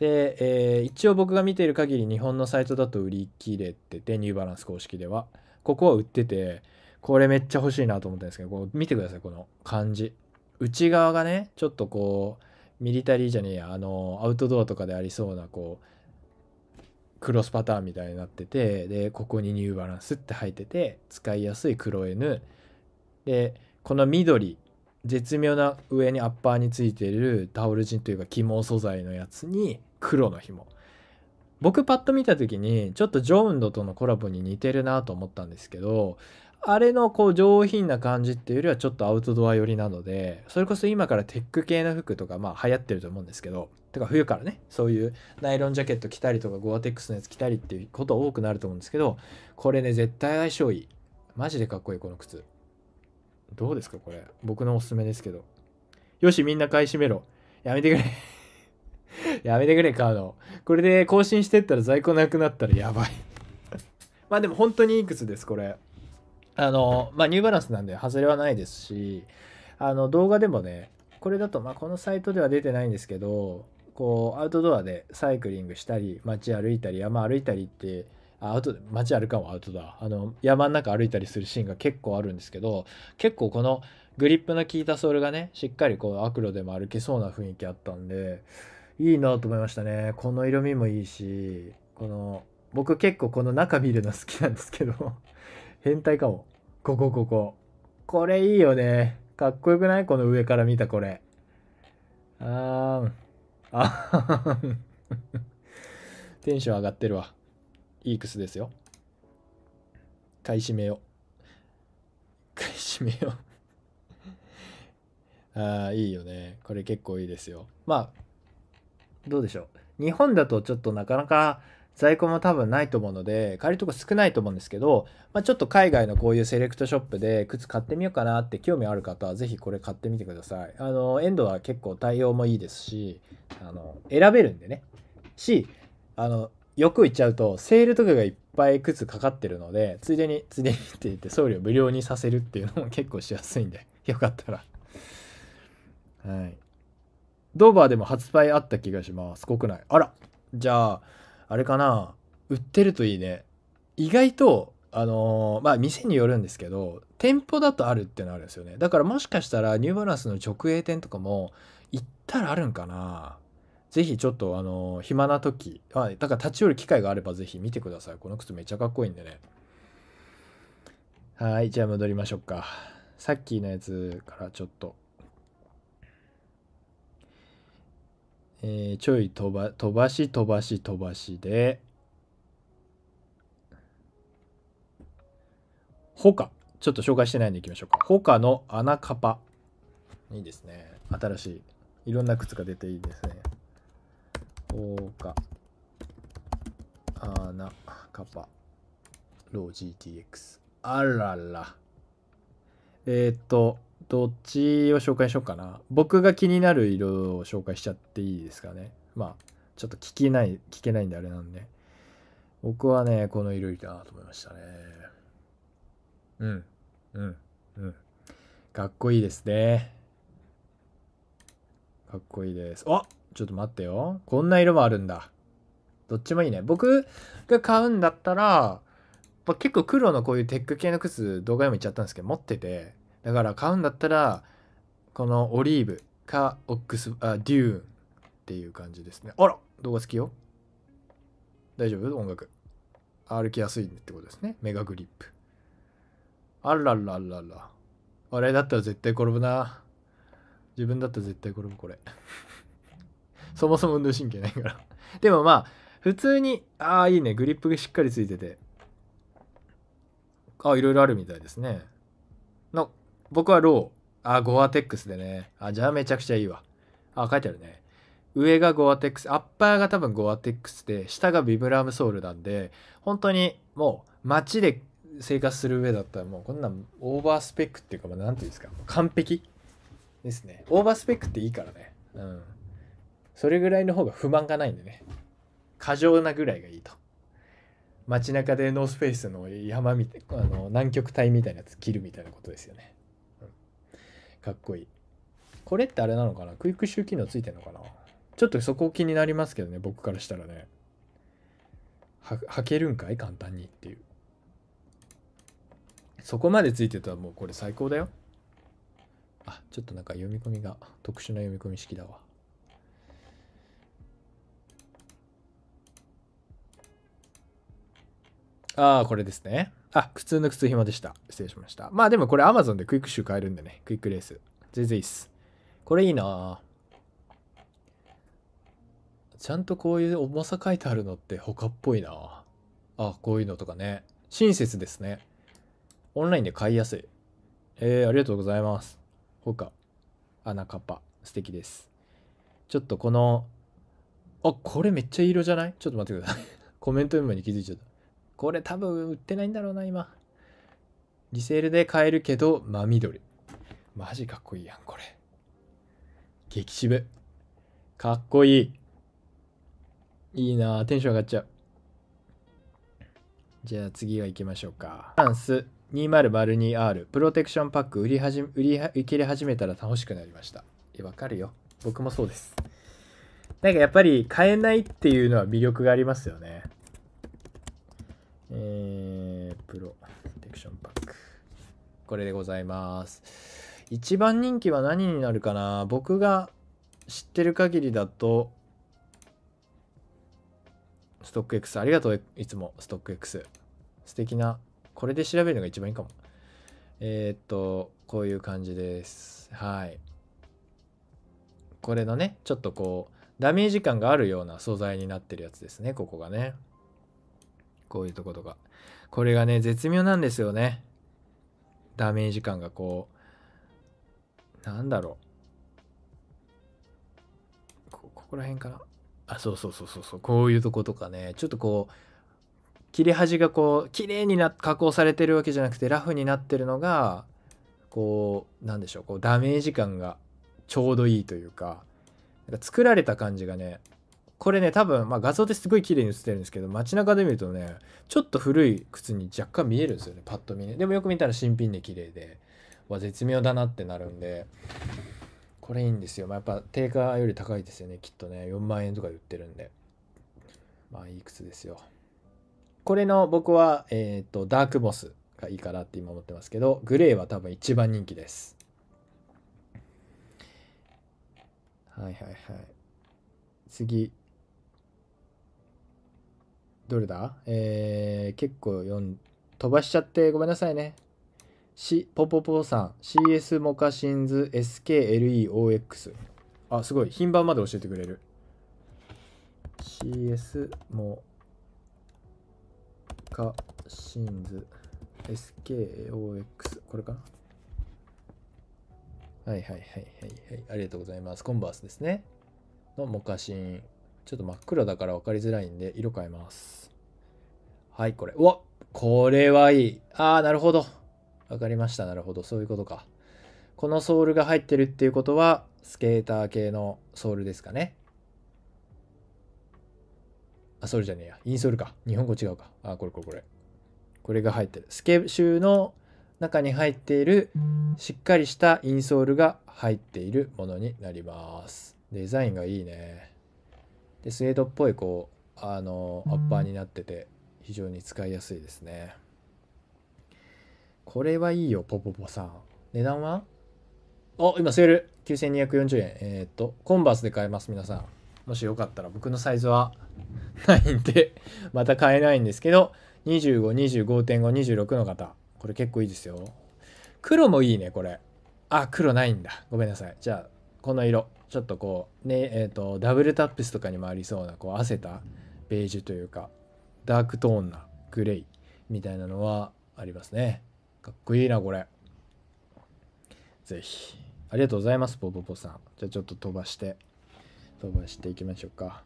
で、えー、一応僕が見ている限り日本のサイトだと売り切れててニューバランス公式ではここは売っててこれめっちゃ欲しいなと思ったんですけどこう見てくださいこの感じ内側がねちょっとこうミリタリーじゃねえやあのアウトドアとかでありそうなこうクロスパターンみたいになっててでここにニューバランスって入ってて使いやすい黒 N でこの緑絶妙な上にアッパーについてるタオル陣というか肝素材のやつに黒の紐僕パッと見た時にちょっとジョウンドとのコラボに似てるなと思ったんですけどあれのこう上品な感じっていうよりはちょっとアウトドア寄りなので、それこそ今からテック系の服とかまあ流行ってると思うんですけど、てか冬からね、そういうナイロンジャケット着たりとかゴアテックスのやつ着たりっていうこと多くなると思うんですけど、これね、絶対相性いい。マジでかっこいい、この靴。どうですか、これ。僕のおすすめですけど。よし、みんな買い占めろ。やめてくれ [laughs] やめてくれ、カード。これで更新してったら在庫なくなったらやばい [laughs] まあでも本当にいい靴です、これ。あの、まあ、ニューバランスなんで外れはないですし、あの、動画でもね、これだと、まあ、このサイトでは出てないんですけど、こう、アウトドアでサイクリングしたり、街歩いたり、山歩いたりって、あアウト街歩かもアウトドア。あの、山の中歩いたりするシーンが結構あるんですけど、結構このグリップの効いたソールがね、しっかりこう、アクロでも歩けそうな雰囲気あったんで、いいなと思いましたね。この色味もいいし、この、僕結構この中見るの好きなんですけど変態かも。ここ、ここ。これいいよね。かっこよくないこの上から見たこれ。あーん。あテンション上がってるわ。いいクスですよ。買い占めよ買い占めよ [laughs] ああ、いいよね。これ結構いいですよ。まあ、どうでしょう。日本だとちょっとなかなか在庫も多分ないと思うので、買えるとこ少ないと思うんですけど、まあ、ちょっと海外のこういうセレクトショップで靴買ってみようかなって興味ある方は、ぜひこれ買ってみてください。あの、エンドは結構対応もいいですし、あの、選べるんでね。し、あの、よく言っちゃうと、セールとかがいっぱい靴かかってるので、ついでに、ついでにって言って送料無料にさせるっていうのも結構しやすいんで、[laughs] よかったら。はい。ドーバーでも発売あった気がします。国内。あら。じゃあ、あれかな売ってるといいね意外とあのー、まあ店によるんですけど店舗だとあるってのあるんですよねだからもしかしたらニューバランスの直営店とかも行ったらあるんかなぜひちょっとあのー、暇な時あだから立ち寄る機会があればぜひ見てくださいこの靴めっちゃかっこいいんでねはいじゃあ戻りましょうかさっきのやつからちょっとえー、ちょい飛ば飛ばし飛ばし飛ばしで、ほか。ちょっと紹介してないんでいきましょうか。ほかの穴カパ。いいですね。新しい。いろんな靴が出ていいですね。ほか。穴カパ。ロー GTX。あらら。えー、っと、どっちを紹介しようかな。僕が気になる色を紹介しちゃっていいですかね。まあ、ちょっと聞けない、聞けないんであれなんで。僕はね、この色いいなと思いましたね。うん、うん、うん。かっこいいですね。かっこいいです。あちょっと待ってよ。こんな色もあるんだ。どっちもいいね。僕が買うんだったら、結構黒のこういうテック系の靴動画でも言っちゃったんですけど持っててだから買うんだったらこのオリーブかオックスあデューンっていう感じですねあら動画好きよ大丈夫音楽歩きやすいってことですねメガグリップあららららあれだったら絶対転ぶな自分だったら絶対転ぶこれ [laughs] そもそも運動神経ないからでもまあ普通にああいいねグリップがしっかりついててあいろいろあるみたいですね僕はロー。あ、ゴアテックスでね。あ、じゃあめちゃくちゃいいわ。あ、書いてあるね。上がゴアテックス、アッパーが多分ゴアテックスで、下がビブラームソールなんで、本当にもう街で生活する上だったらもうこんなオーバースペックっていうか、まあ、なんていうんですか、完璧ですね。オーバースペックっていいからね。うん。それぐらいの方が不満がないんでね。過剰なぐらいがいいと。街中でノースペースの山みたい、あの、南極帯みたいなやつ切るみたいなことですよね。かっこいいこれってあれなのかなクイックシュー機能ついてんのかなちょっとそこ気になりますけどね僕からしたらねははけるんかい簡単にっていうそこまでついてたらもうこれ最高だよあちょっとなんか読み込みが特殊な読み込み式だわああ、これですね。あ、普通の靴紐でした。失礼しました。まあでもこれ Amazon でクイックシュー買えるんでね。クイックレース。全然いいっす。これいいなちゃんとこういう重さ書いてあるのって他っぽいなあ、こういうのとかね。親切ですね。オンラインで買いやすい。えー、ありがとうございます。他。穴カッパ。素敵です。ちょっとこの、あ、これめっちゃいい色じゃないちょっと待ってください。コメントむのに気づいちゃった。これ多分売ってないんだろうな、今。リセールで買えるけど、真緑。マジかっこいいやん、これ。激渋。かっこいい。いいなテンション上がっちゃう。じゃあ次は行きましょうか。チャンス 2002R プロテクションパック売り始め売り切れ始めたら楽しくなりました。え、わかるよ。僕もそうです。なんかやっぱり買えないっていうのは魅力がありますよね。えー、プロデクションパック。これでございます。一番人気は何になるかな僕が知ってる限りだと、ストック X。ありがとう、いつも、ストック X。素敵な。これで調べるのが一番いいかも。えー、っと、こういう感じです。はい。これのね、ちょっとこう、ダメージ感があるような素材になってるやつですね、ここがね。こういうとことか。これがね、絶妙なんですよね。ダメージ感がこう、なんだろう。こ、ここら辺かな。あ、そうそうそうそうそう。こういうとことかね、ちょっとこう、切れ端がこう、綺麗にな、加工されてるわけじゃなくて、ラフになってるのが、こう、なんでしょう、こう、ダメージ感がちょうどいいというか、なんか作られた感じがね、これね多分、まあ、画像ですごい綺麗に写ってるんですけど街中で見るとねちょっと古い靴に若干見えるんですよねパッと見ねでもよく見たら新品で綺麗で絶妙だなってなるんでこれいいんですよ、まあ、やっぱ定価より高いですよねきっとね4万円とか売ってるんでまあいい靴ですよこれの僕はえっ、ー、とダークボスがいいかなって今思ってますけどグレーは多分一番人気ですはいはいはい次どれだえー、結構読ん、飛ばしちゃってごめんなさいね。し、ぽぽぽさん、CS モカシンズ SKLEOX。あ、すごい。品番まで教えてくれる。CS モカシンズ SKOX。これかなはいはいはいはいはい。ありがとうございます。コンバースですね。のモカシン。ちょっと真っ黒だから分かりづらいんで、色変えます。はい、これ。うわこれはいい。あー、なるほど。分かりました。なるほど。そういうことか。このソールが入ってるっていうことは、スケーター系のソールですかね。あ、ソールじゃねえや。インソールか。日本語違うか。あ、これこれこれ。これが入ってる。スケシューの中に入っているしっかりしたインソールが入っているものになります。デザインがいいね。でスエードっぽいこうあのアッパーになってて非常に使いやすいですねこれはいいよポポポさん値段はお今セール9240円えー、っとコンバースで買えます皆さんもしよかったら僕のサイズはないんで [laughs] また買えないんですけど2525.526の方これ結構いいですよ黒もいいねこれあ黒ないんだごめんなさいじゃあこの色ちょっとこうねえーと、ダブルタップスとかにもありそうなこう汗たベージュというかダークトーンなグレイみたいなのはありますねかっこいいなこれぜひありがとうございますぽぽぽさんじゃあちょっと飛ばして飛ばしていきましょうか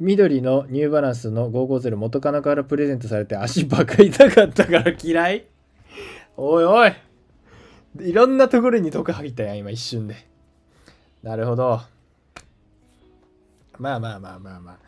緑のニューバランスの550元カノからプレゼントされて足バカ痛かったから嫌いおいおいいろんなところに毒吐いたやん今一瞬でなるほど。まあまあまあまあまあ。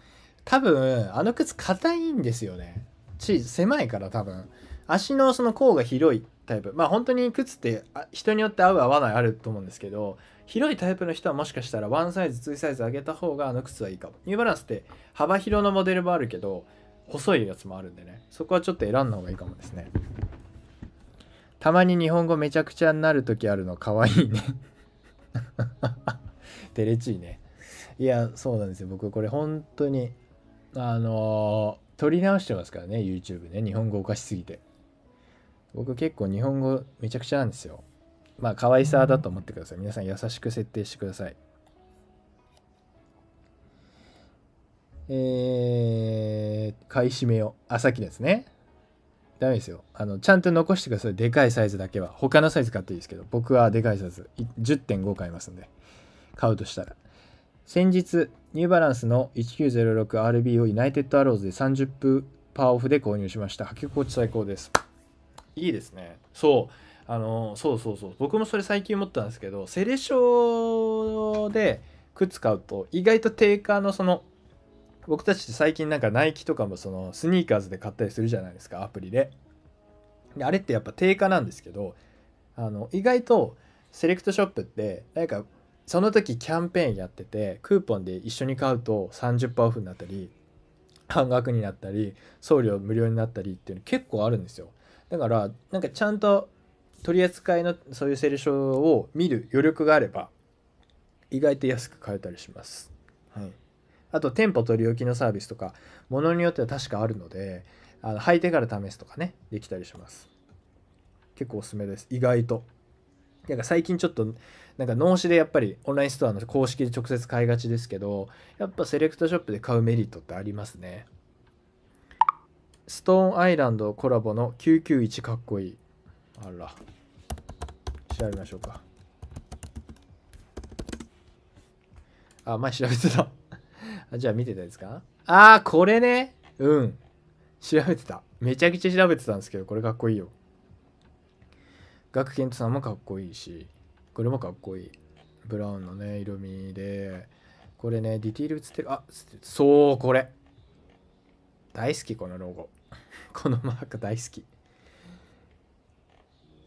多分、あの靴硬いんですよね。チーズ狭いから多分。足のその甲が広いタイプ。まあ本当に靴って人によって合う合わないあると思うんですけど、広いタイプの人はもしかしたらワンサイズ、ツーサイズ上げた方があの靴はいいかも。ニューバランスって幅広のモデルもあるけど、細いやつもあるんでね。そこはちょっと選んだ方がいいかもですね。たまに日本語めちゃくちゃになる時あるのかわいいね照れチいねいやそうなんですよ僕これ本当にあのー、撮り直してますからね YouTube ね日本語おかしすぎて僕結構日本語めちゃくちゃなんですよまあ可愛さだと思ってください皆さん優しく設定してくださいえー、買い占めを。あ、さっきですね。ダメですよ。あの、ちゃんと残してください。でかいサイズだけは。他のサイズ買っていいですけど、僕はでかいサイズ10.5買いますんで。買うとしたら先日ニューバランスの 1906RB をユナイテッドアローズで30分パーオフで購入しました履き心地最高ですいいですねそうあのそうそうそう僕もそれ最近思ったんですけどセレショで靴買うと意外と定価のその僕たちって最近なんかナイキとかもそのスニーカーズで買ったりするじゃないですかアプリでであれってやっぱ定価なんですけどあの意外とセレクトショップってなんかその時キャンペーンやっててクーポンで一緒に買うと30%オフになったり半額になったり送料無料になったりっていうの結構あるんですよだからなんかちゃんと取り扱いのそういうセョ書を見る余力があれば意外と安く買えたりします、はい、あと店舗取り置きのサービスとかものによっては確かあるのであの履いてから試すとかねできたりします結構おすすめです意外となんか最近ちょっとなんか脳死でやっぱりオンラインストアの公式で直接買いがちですけどやっぱセレクトショップで買うメリットってありますねストーンアイランドコラボの991かっこいいあら調べましょうかあ前調べてたあじゃあ見てたですかああこれねうん調べてためちゃくちゃ調べてたんですけどこれかっこいいよ学研さんもかっこいいしこれもかっこいいブラウンのね色味でこれねディティール映ってるあそうこれ大好きこのロゴ [laughs] このマーク大好き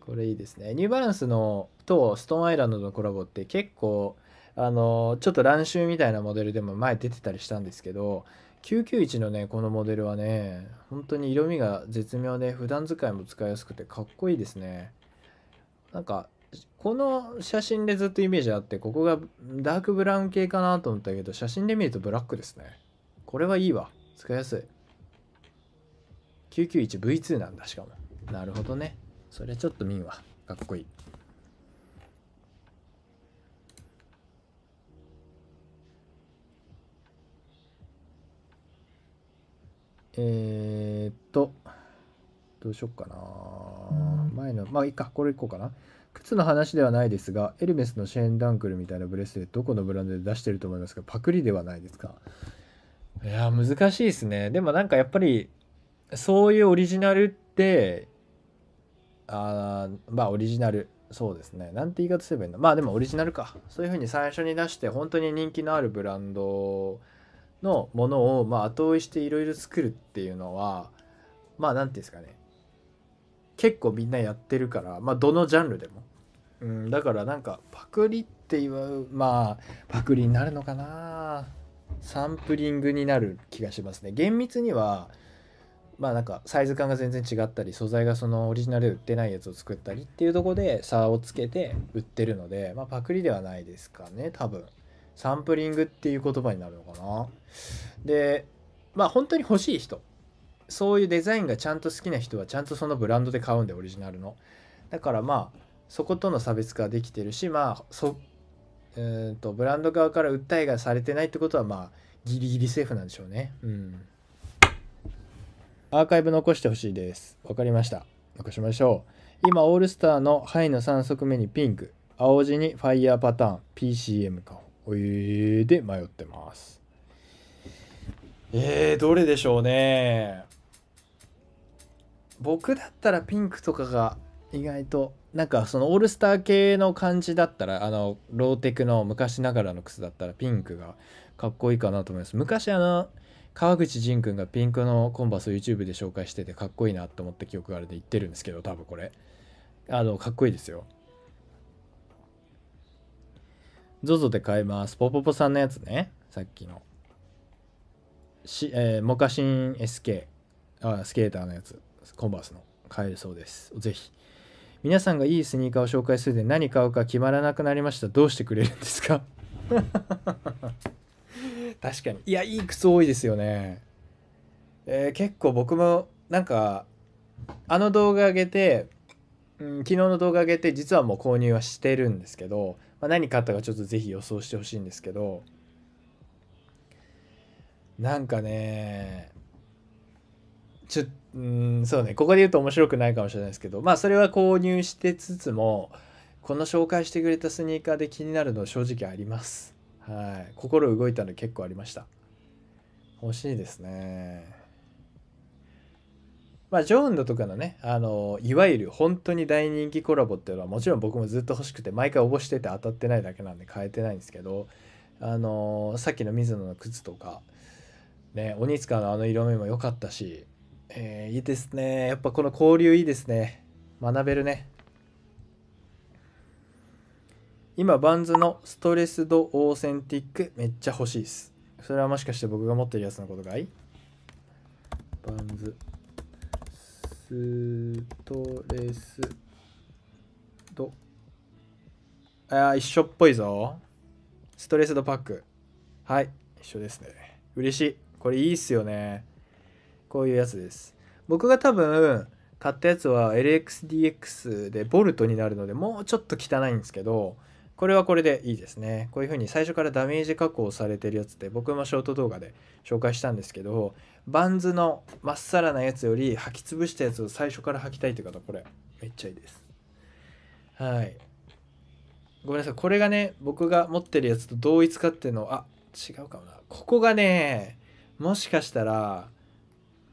これいいですねニューバランスのとストーンアイランドのコラボって結構あのちょっと乱臭みたいなモデルでも前出てたりしたんですけど991のねこのモデルはね本当に色味が絶妙で普段使いも使いやすくてかっこいいですねなんかこの写真でずっとイメージあってここがダークブラウン系かなと思ったけど写真で見るとブラックですねこれはいいわ使いやすい 991V2 なんだしかもなるほどねそれちょっと見んわかっこいいえー、っとどうしよっかな。前の、まあいいか、これこうかな。靴の話ではないですが、エルメスのシェーン・ダンクルみたいなブレスレット、どこのブランドで出してると思いますかパクリではないですかいや、難しいですね。でもなんかやっぱり、そういうオリジナルって、あまあオリジナル。そうですね。なんて言い方すればいいんだ。まあでもオリジナルか。そういうふうに最初に出して、本当に人気のあるブランドのものを、まあ、後追いしていろいろ作るっていうのは、まあ何て言うんですかね。結構みんなやってるから、まあ、どのジャンルでも。うん、だからなんかパクリって言うまあパクリになるのかなサンプリングになる気がしますね厳密にはまあなんかサイズ感が全然違ったり素材がそのオリジナルで売ってないやつを作ったりっていうとこで差をつけて売ってるのでまあパクリではないですかね多分サンプリングっていう言葉になるのかなでまあ本当に欲しい人そういうデザインがちゃんと好きな人はちゃんとそのブランドで買うんでオリジナルのだからまあそことの差別化できてるしまあそうんとブランド側から訴えがされてないってことはまあギリギリセーフなんでしょうねうんアーカイブ残してほしいですわかりました残しましょう今オールスターの範囲の3足目にピンク青地にファイヤーパターン PCM かおいで迷ってますえー、どれでしょうね僕だったらピンクとかが意外となんかそのオールスター系の感じだったらあのローテクの昔ながらの靴だったらピンクがかっこいいかなと思います昔あの川口仁君がピンクのコンバスを YouTube で紹介しててかっこいいなと思った記憶があれで言ってるんですけど多分これあのかっこいいですよ ZOZO で買いますポポポさんのやつねさっきのし、えー、モカシン SK あスケーターのやつコンバースの買えるそうです。ぜひ。皆さんがいいスニーカーを紹介するで何買うか決まらなくなりました。どうしてくれるんですか [laughs] 確かに。いや、いい靴多いですよね。えー、結構僕もなんか、あの動画上げて、うん、昨日の動画上げて、実はもう購入はしてるんですけど、まあ、何買ったかちょっとぜひ予想してほしいんですけど、なんかね、ちょっうんそうねここで言うと面白くないかもしれないですけどまあそれは購入してつつもこの紹介してくれたスニーカーで気になるの正直ありますはい心動いたの結構ありました欲しいですねまあジョーンドとかのねあのいわゆる本当に大人気コラボっていうのはもちろん僕もずっと欲しくて毎回応募してて当たってないだけなんで変えてないんですけどあのさっきの水野の靴とかね鬼塚のあの色味も良かったしえー、いいですね。やっぱこの交流いいですね。学べるね。今、バンズのストレス度オーセンティックめっちゃ欲しいです。それはもしかして僕が持ってるやつのことかいバンズ。ストレスドああ、一緒っぽいぞ。ストレスドパック。はい、一緒ですね。嬉しい。これいいっすよね。こういうやつです僕が多分買ったやつは LXDX でボルトになるのでもうちょっと汚いんですけどこれはこれでいいですねこういう風に最初からダメージ加工されてるやつで僕もショート動画で紹介したんですけどバンズのまっさらなやつより履き潰したやつを最初から履きたいって方これめっちゃいいですはいごめんなさいこれがね僕が持ってるやつと同一かっていうのあ違うかもなここがねもしかしたら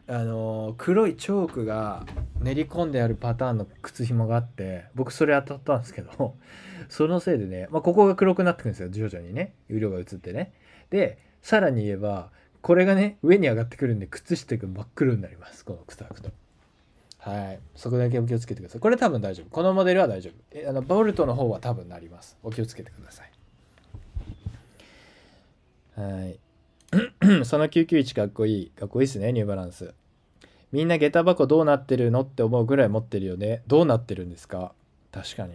あの黒いチョークが練り込んであるパターンの靴ひもがあって僕それ当たったんですけど [laughs] そのせいでね、まあ、ここが黒くなってくるんですよ徐々にね雨量が移ってねでさらに言えばこれがね上に上がってくるんで靴下が真っ黒になりますこの靴履くとはいそこだけお気をつけてくださいこれ多分大丈夫このモデルは大丈夫あのボルトの方は多分なりますお気をつけてくださいはい [clears throat] その991かっこいい。かっこいいっすね、ニューバランス。みんな下駄箱どうなってるのって思うぐらい持ってるよね。どうなってるんですか確かに。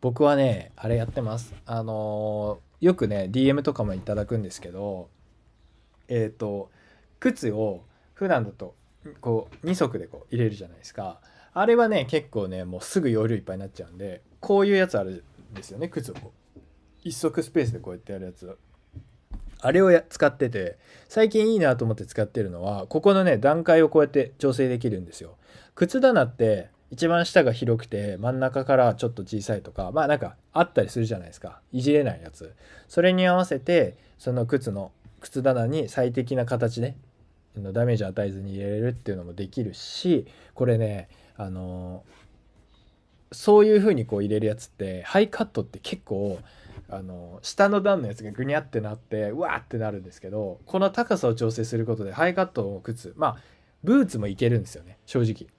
僕はね、あれやってます。あのー、よくね、DM とかもいただくんですけど、えっ、ー、と、靴を普段だと、こう、2足でこう入れるじゃないですか。あれはね、結構ね、もうすぐ容量いっぱいになっちゃうんで、こういうやつあるんですよね、靴をこう。1足スペースでこうやってやるやつ。あれを使ってて、最近いいなと思って使ってるのは、ここのね、段階をこうやって調整できるんですよ。靴棚って、一番下が広くて、真ん中からちょっと小さいとか、まあなんかあったりするじゃないですか。いじれないやつ。それに合わせて、その靴の、靴棚に最適な形で、ね、ダメージ与えずに入れれるっていうのもできるし、これね、あのーそういう風にこう入れるやつってハイカットって結構あの下の段のやつがぐにゃってなってうわーってなるんですけどこの高さを調整することでハイカットの靴まあブーツもいけるんですよね正直、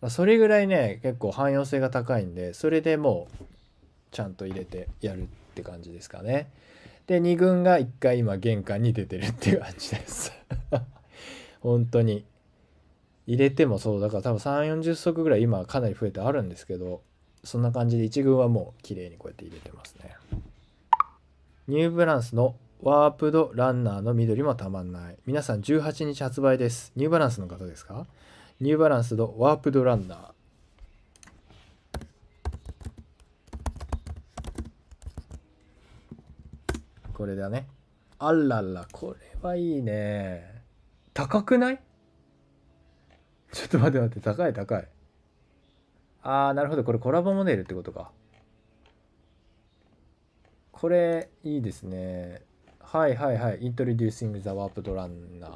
まそれぐらいね結構汎用性が高いんでそれでもうちゃんと入れてやるって感じですかねで2軍が1回今玄関に出てるっていう感じです [laughs] 本当に入れてもそうだから多分3 4 0足ぐらい今かなり増えてあるんですけどそんな感じで1軍はもう綺麗にこうやって入れてますね。ニューブランスのワープドランナーの緑もたまんない。皆さん18日発売です。ニューバランスの方ですかニューバランスのワープドランナー。これだね。あらら、これはいいね。高くないちょっと待って待って、高い高い。あー、なるほど。これコラボモデルってことか。これいいですねはいはいはい Introducing the Warped Runner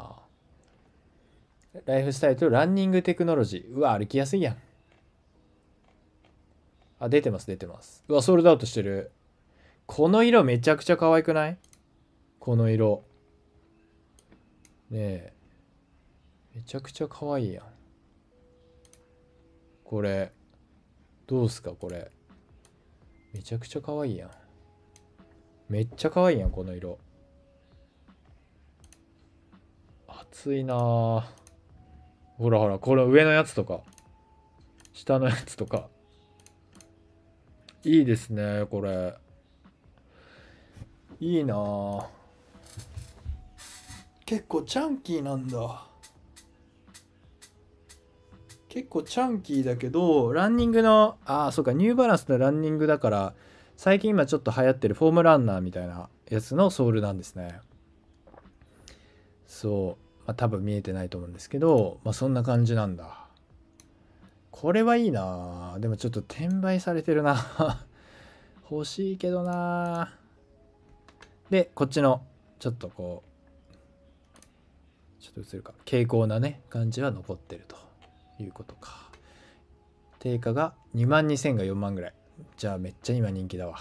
ライフスタイルとランニングテクノロジーうわ歩きやすいやんあ出てます出てますうわソールドアウトしてるこの色めちゃくちゃ可愛くないこの色ねえめちゃくちゃ可愛いやんこれどうすかこれめちゃくちゃ可愛いやんめっちゃ可愛いやんこの色熱いなほらほらこの上のやつとか下のやつとかいいですねこれいいな結構チャンキーなんだ結構チャンキーだけどランニングのああそうかニューバランスのランニングだから最近今ちょっと流行ってるフォームランナーみたいなやつのソールなんですねそう、まあ、多分見えてないと思うんですけど、まあ、そんな感じなんだこれはいいなでもちょっと転売されてるな [laughs] 欲しいけどなでこっちのちょっとこうちょっと映るか傾向なね感じは残ってるということか定価が2万2000が4万ぐらいじゃあめっちゃ今人気だわ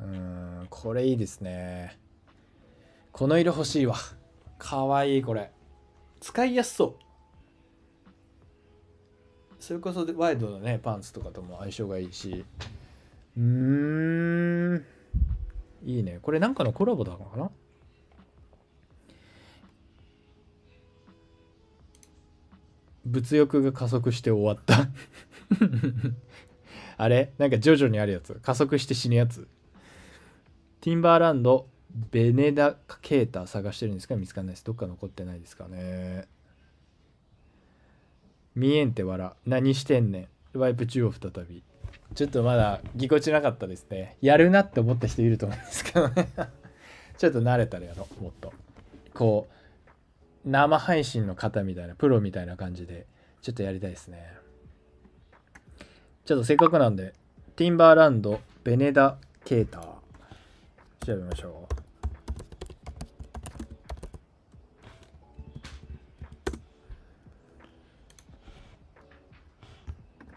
うんこれいいですねこの色欲しいわかわいいこれ使いやすそうそれこそワイドのねパンツとかとも相性がいいしうーんいいねこれなんかのコラボだかな物欲が加速して終わったあれなんか徐々にあるやつ。加速して死ぬやつ。ティンバーランド、ベネダ・ケータ探してるんですか見つかんないです。どっか残ってないですかね。見えんて笑。何してんねん。ワイプ中央再び。ちょっとまだぎこちなかったですね。やるなって思った人いると思うんですけどね。[laughs] ちょっと慣れたらやろう、もっと。こう、生配信の方みたいな、プロみたいな感じで、ちょっとやりたいですね。ちょっとせっかくなんで、ティンバーランド、ベネダ・ケーター。調べましょう。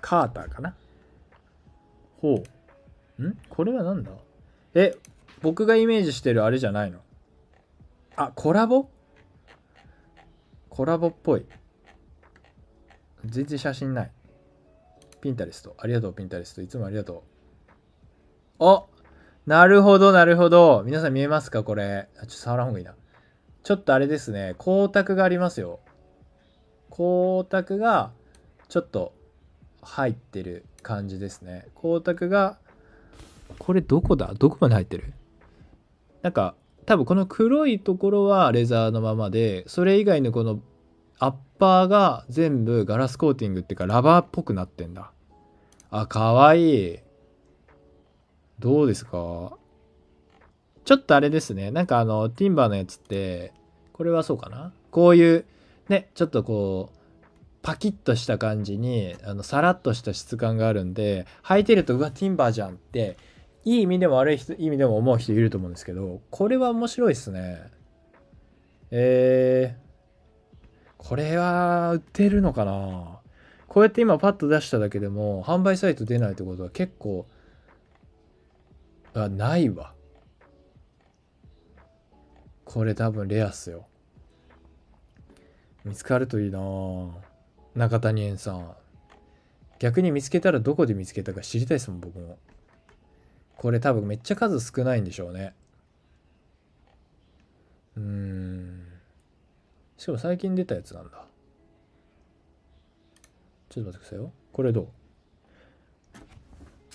カーターかなほう。んこれは何だえ、僕がイメージしてるあれじゃないのあ、コラボコラボっぽい。全然写真ない。ピンタレスト。ありがとう、ピンタレスト。いつもありがとう。あなるほど、なるほど。皆さん見えますかこれ。あ、ちょっと触らん方がいいな。ちょっとあれですね。光沢がありますよ。光沢が、ちょっと、入ってる感じですね。光沢が、これどこだどこまで入ってるなんか、多分この黒いところはレザーのままで、それ以外のこのアッパーが全部ガラスコーティングっていうかラバーっぽくなってんだ。あ、かわいい。どうですかちょっとあれですね。なんかあの、ティンバーのやつって、これはそうかなこういう、ね、ちょっとこう、パキッとした感じに、あの、さらっとした質感があるんで、履いてると、うわ、ティンバーじゃんって、いい意味でも悪い意味でも思う人いると思うんですけど、これは面白いっすね。えー、これは売ってるのかなこうやって今パッと出しただけでも販売サイト出ないってことは結構あないわこれ多分レアっすよ見つかるといいな中谷園さん逆に見つけたらどこで見つけたか知りたいですもん僕もこれ多分めっちゃ数少ないんでしょうねうーんしかも最近出たやつなんだちょっと待ってくださいよこれど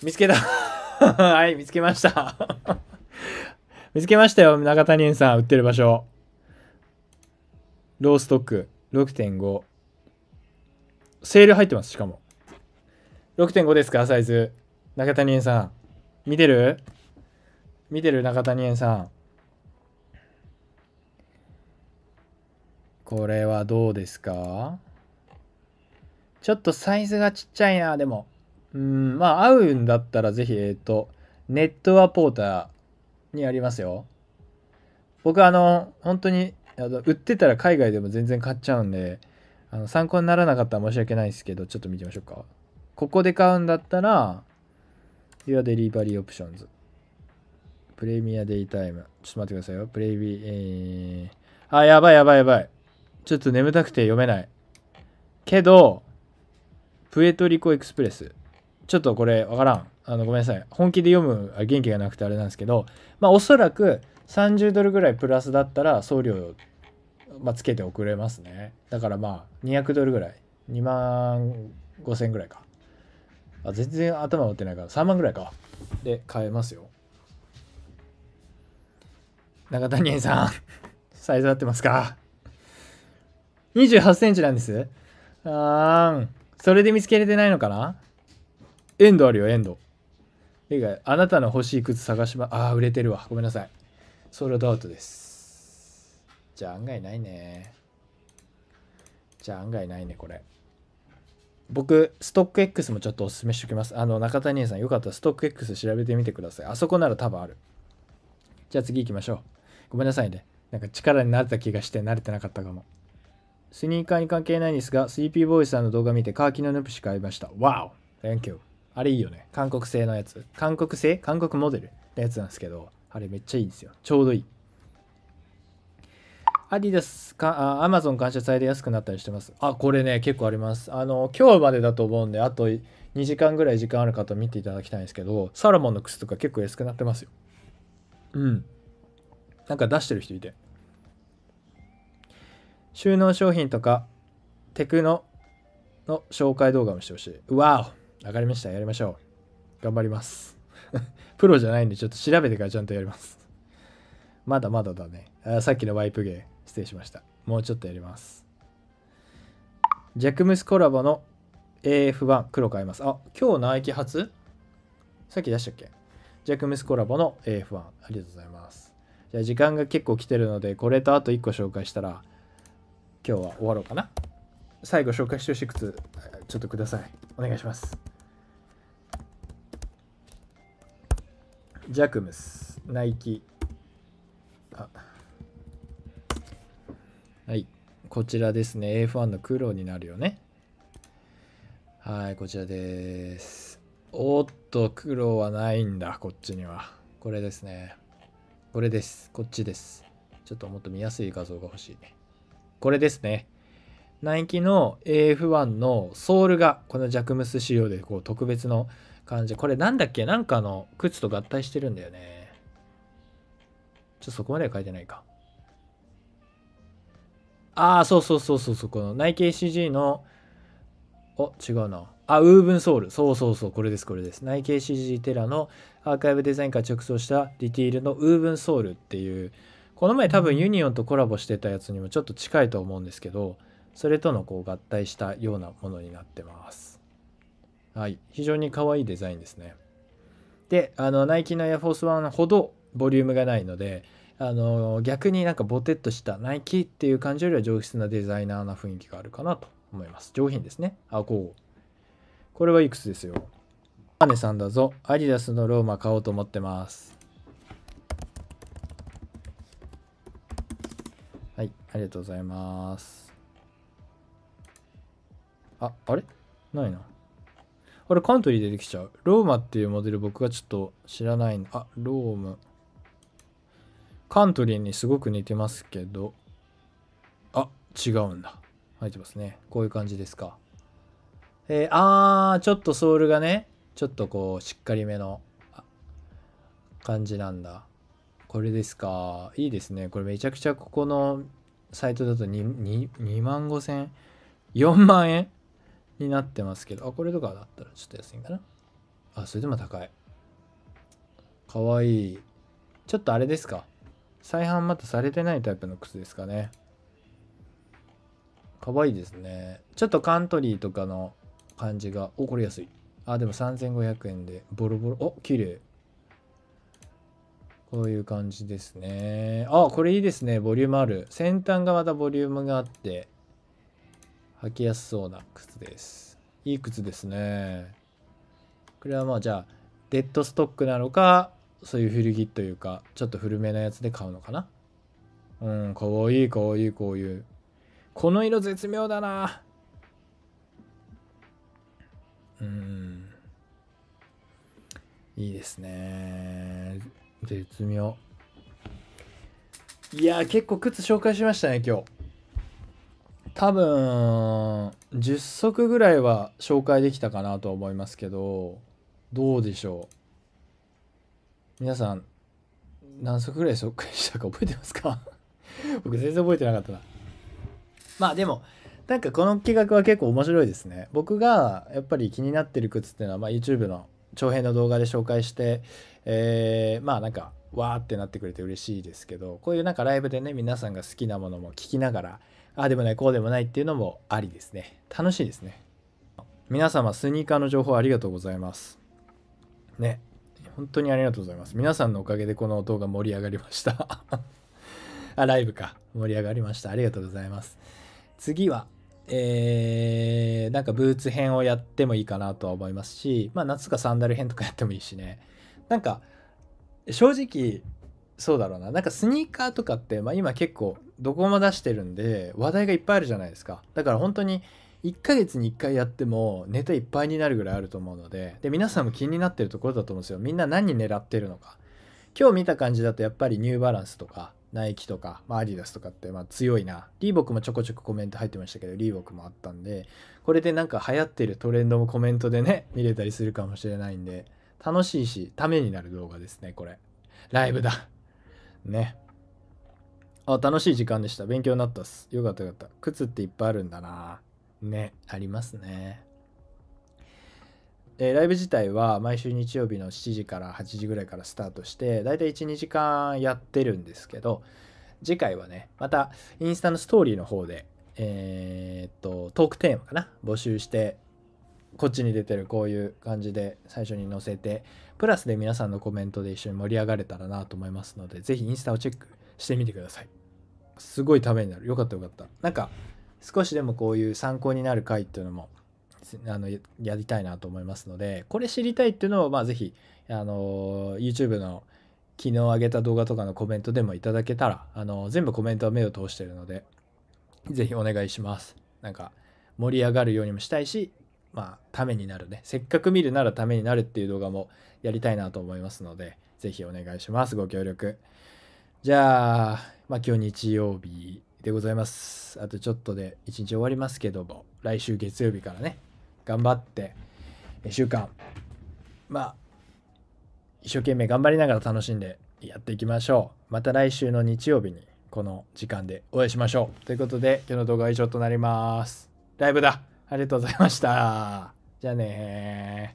う見つけた [laughs] はい見つけました [laughs] 見つけましたよ中谷さん売ってる場所ローストック6.5セール入ってますしかも6.5ですかサイズ中谷さん見てる見てる中谷さんこれはどうですかちょっとサイズがちっちゃいな、でも。うん、まあ、合うんだったらぜひ、えっ、ー、と、ネットはポーターにありますよ。僕、あの、本当に、あの売ってたら海外でも全然買っちゃうんで、あの参考にならなかったら申し訳ないですけど、ちょっと見てみましょうか。ここで買うんだったら、Your Delivery Options。プレミアデイタイム。ちょっと待ってくださいよ。プレビ、えー、あ、やばいやばいやばい。ちょっと眠たくて読めない。けど、プエトリコエクスプレス。ちょっとこれわからん。あの、ごめんなさい。本気で読む元気がなくてあれなんですけど、まあおそらく30ドルぐらいプラスだったら送料、まあ、つけて送れますね。だからまあ200ドルぐらい。2万5000ぐらいか。あ、全然頭打ってないから3万ぐらいか。で、買えますよ。中谷さん、サイズ合ってますか28センチなんです。あーん。それで見つけれてないのかなエンドあるよ、エンド。てか、あなたの欲しい靴探しま、ああ、売れてるわ。ごめんなさい。ソールドアウトです。じゃあ案外ないね。じゃあ案外ないね、これ。僕、ストック X もちょっとおすすめしておきます。あの、中谷さん、よかったらストック X 調べてみてください。あそこなら多分ある。じゃあ次行きましょう。ごめんなさいね。なんか力になれた気がして慣れてなかったかも。スニーカーに関係ないんですが、スリーピーボーイさんの動画見てカーキのヌプシ買いました。わお Thank you! あれいいよね。韓国製のやつ。韓国製韓国モデルのやつなんですけど、あれめっちゃいいんですよ。ちょうどいい。アディダスか、アマゾン感謝祭で安くなったりしてます。あ、これね、結構あります。あの、今日までだと思うんで、あと2時間ぐらい時間ある方見ていただきたいんですけど、サロモンの靴とか結構安くなってますよ。うん。なんか出してる人いて。収納商品とかテクノの紹介動画もしてほしい。わお上かりました。やりましょう。頑張ります。[laughs] プロじゃないんで、ちょっと調べてからちゃんとやります。まだまだだね。あさっきのワイプゲー、失礼しました。もうちょっとやります。ジャックムスコラボの AF 1黒買います。あ、今日ナイキ初さっき出したっけジャックムスコラボの AF1。ありがとうございます。じゃあ時間が結構来てるので、これとあと1個紹介したら今日は終わろうかな。最後紹介してほしい靴、ちょっとください。お願いします。ジャクムス、ナイキ。あはい、こちらですね。F1 の黒になるよね。はい、こちらです。おっと、黒はないんだ、こっちには。これですね。これです。こっちです。ちょっともっと見やすい画像が欲しいね。これですね。ナイキの AF1 のソールがこのジャクムス仕様でこう特別の感じ。これなんだっけなんかの靴と合体してるんだよね。ちょっとそこまでは書いてないか。ああ、そうそうそうそうそう。このナイキ ACG の、お、違うな。あ、ウーブンソール。そうそうそう。これです、これです。ナイキ ACG テラのアーカイブデザインから直送したディティールのウーブンソールっていうこの前多分ユニオンとコラボしてたやつにもちょっと近いと思うんですけど、それとのこう合体したようなものになってます。はい。非常に可愛いデザインですね。で、あの、ナイキのエアフォースワンほどボリュームがないので、あの、逆になんかボテッとしたナイキっていう感じよりは上質なデザイナーな雰囲気があるかなと思います。上品ですね。あ、こう。これはいくつですよ。マネさんだぞ。アディダスのローマ買おうと思ってます。ありがとうございます。あ、あれないな。あれ、カントリー出てきちゃう。ローマっていうモデル僕がちょっと知らないあ、ローム。カントリーにすごく似てますけど。あ、違うんだ。入ってますね。こういう感じですか。えー、あー、ちょっとソールがね、ちょっとこう、しっかりめの感じなんだ。これですか。いいですね。これめちゃくちゃここのサイトだと 2, 2, 2万5千4万円になってますけど、あ、これとかだったらちょっと安いんかな。あ、それでも高い。かわいい。ちょっとあれですか。再販またされてないタイプの靴ですかね。かわいいですね。ちょっとカントリーとかの感じが、お、これ安い。あ、でも3500円で、ボロボロ。お、綺麗。こういう感じですね。あ、これいいですね。ボリュームある。先端がまたボリュームがあって、履きやすそうな靴です。いい靴ですね。これはまあじゃあ、デッドストックなのか、そういう古着というか、ちょっと古めなやつで買うのかな。うん、かわいいかわいいこういう。この色絶妙だな。うん。いいですね。絶妙いや結構靴紹介しましたね今日多分10足ぐらいは紹介できたかなと思いますけどどうでしょう皆さん何足ぐらい紹介したか覚えてますか [laughs] 僕全然覚えてなかったなまあでもなんかこの企画は結構面白いですね僕がやっぱり気になってる靴っていうのは、まあ、YouTube の長編の動画で紹介して、えー、まあなんかわーってなってくれて嬉しいですけどこういうなんかライブでね皆さんが好きなものも聞きながらああでもないこうでもないっていうのもありですね楽しいですね皆様スニーカーの情報ありがとうございますね本当にありがとうございます皆さんのおかげでこの動画盛り上がりました [laughs] あライブか盛り上がりましたありがとうございます次はえー、なんかブーツ編をやってもいいかなとは思いますし、まあ、夏かサンダル編とかやってもいいしねなんか正直そうだろうななんかスニーカーとかって、まあ、今結構どこも出してるんで話題がいっぱいあるじゃないですかだから本当に1ヶ月に1回やってもネタいっぱいになるぐらいあると思うのでで皆さんも気になってるところだと思うんですよみんな何狙ってるのか今日見た感じだとやっぱりニューバランスとかナイキとか、まあ、アディダスとかってまあ強いな。リーボクもちょこちょこコメント入ってましたけど、リーボクもあったんで、これでなんか流行ってるトレンドもコメントでね、見れたりするかもしれないんで、楽しいし、ためになる動画ですね、これ。ライブだ。ね。あ、楽しい時間でした。勉強になったっす。よかったよかった。靴っていっぱいあるんだな。ね、ありますね。えー、ライブ自体は毎週日曜日の7時から8時ぐらいからスタートしてだいたい12時間やってるんですけど次回はねまたインスタのストーリーの方でえー、っとトークテーマかな募集してこっちに出てるこういう感じで最初に載せてプラスで皆さんのコメントで一緒に盛り上がれたらなと思いますので是非インスタをチェックしてみてくださいすごいためになるよかったよかったなんか少しでもこういう参考になる回っていうのもあのやりたいなと思いますのでこれ知りたいっていうのを、まあ、ぜひあの YouTube の昨日上げた動画とかのコメントでもいただけたらあの全部コメントは目を通してるのでぜひお願いしますなんか盛り上がるようにもしたいしまあためになるねせっかく見るならためになるっていう動画もやりたいなと思いますのでぜひお願いしますご協力じゃあ、まあ、今日日曜日でございます。あとちょっとで一日終わりますけども、来週月曜日からね、頑張って1週間まあ一生懸命頑張りながら楽しんでやっていきましょうまた来週の日曜日にこの時間でお会いしましょうということで今日の動画は以上となりますライブだありがとうございましたじゃあね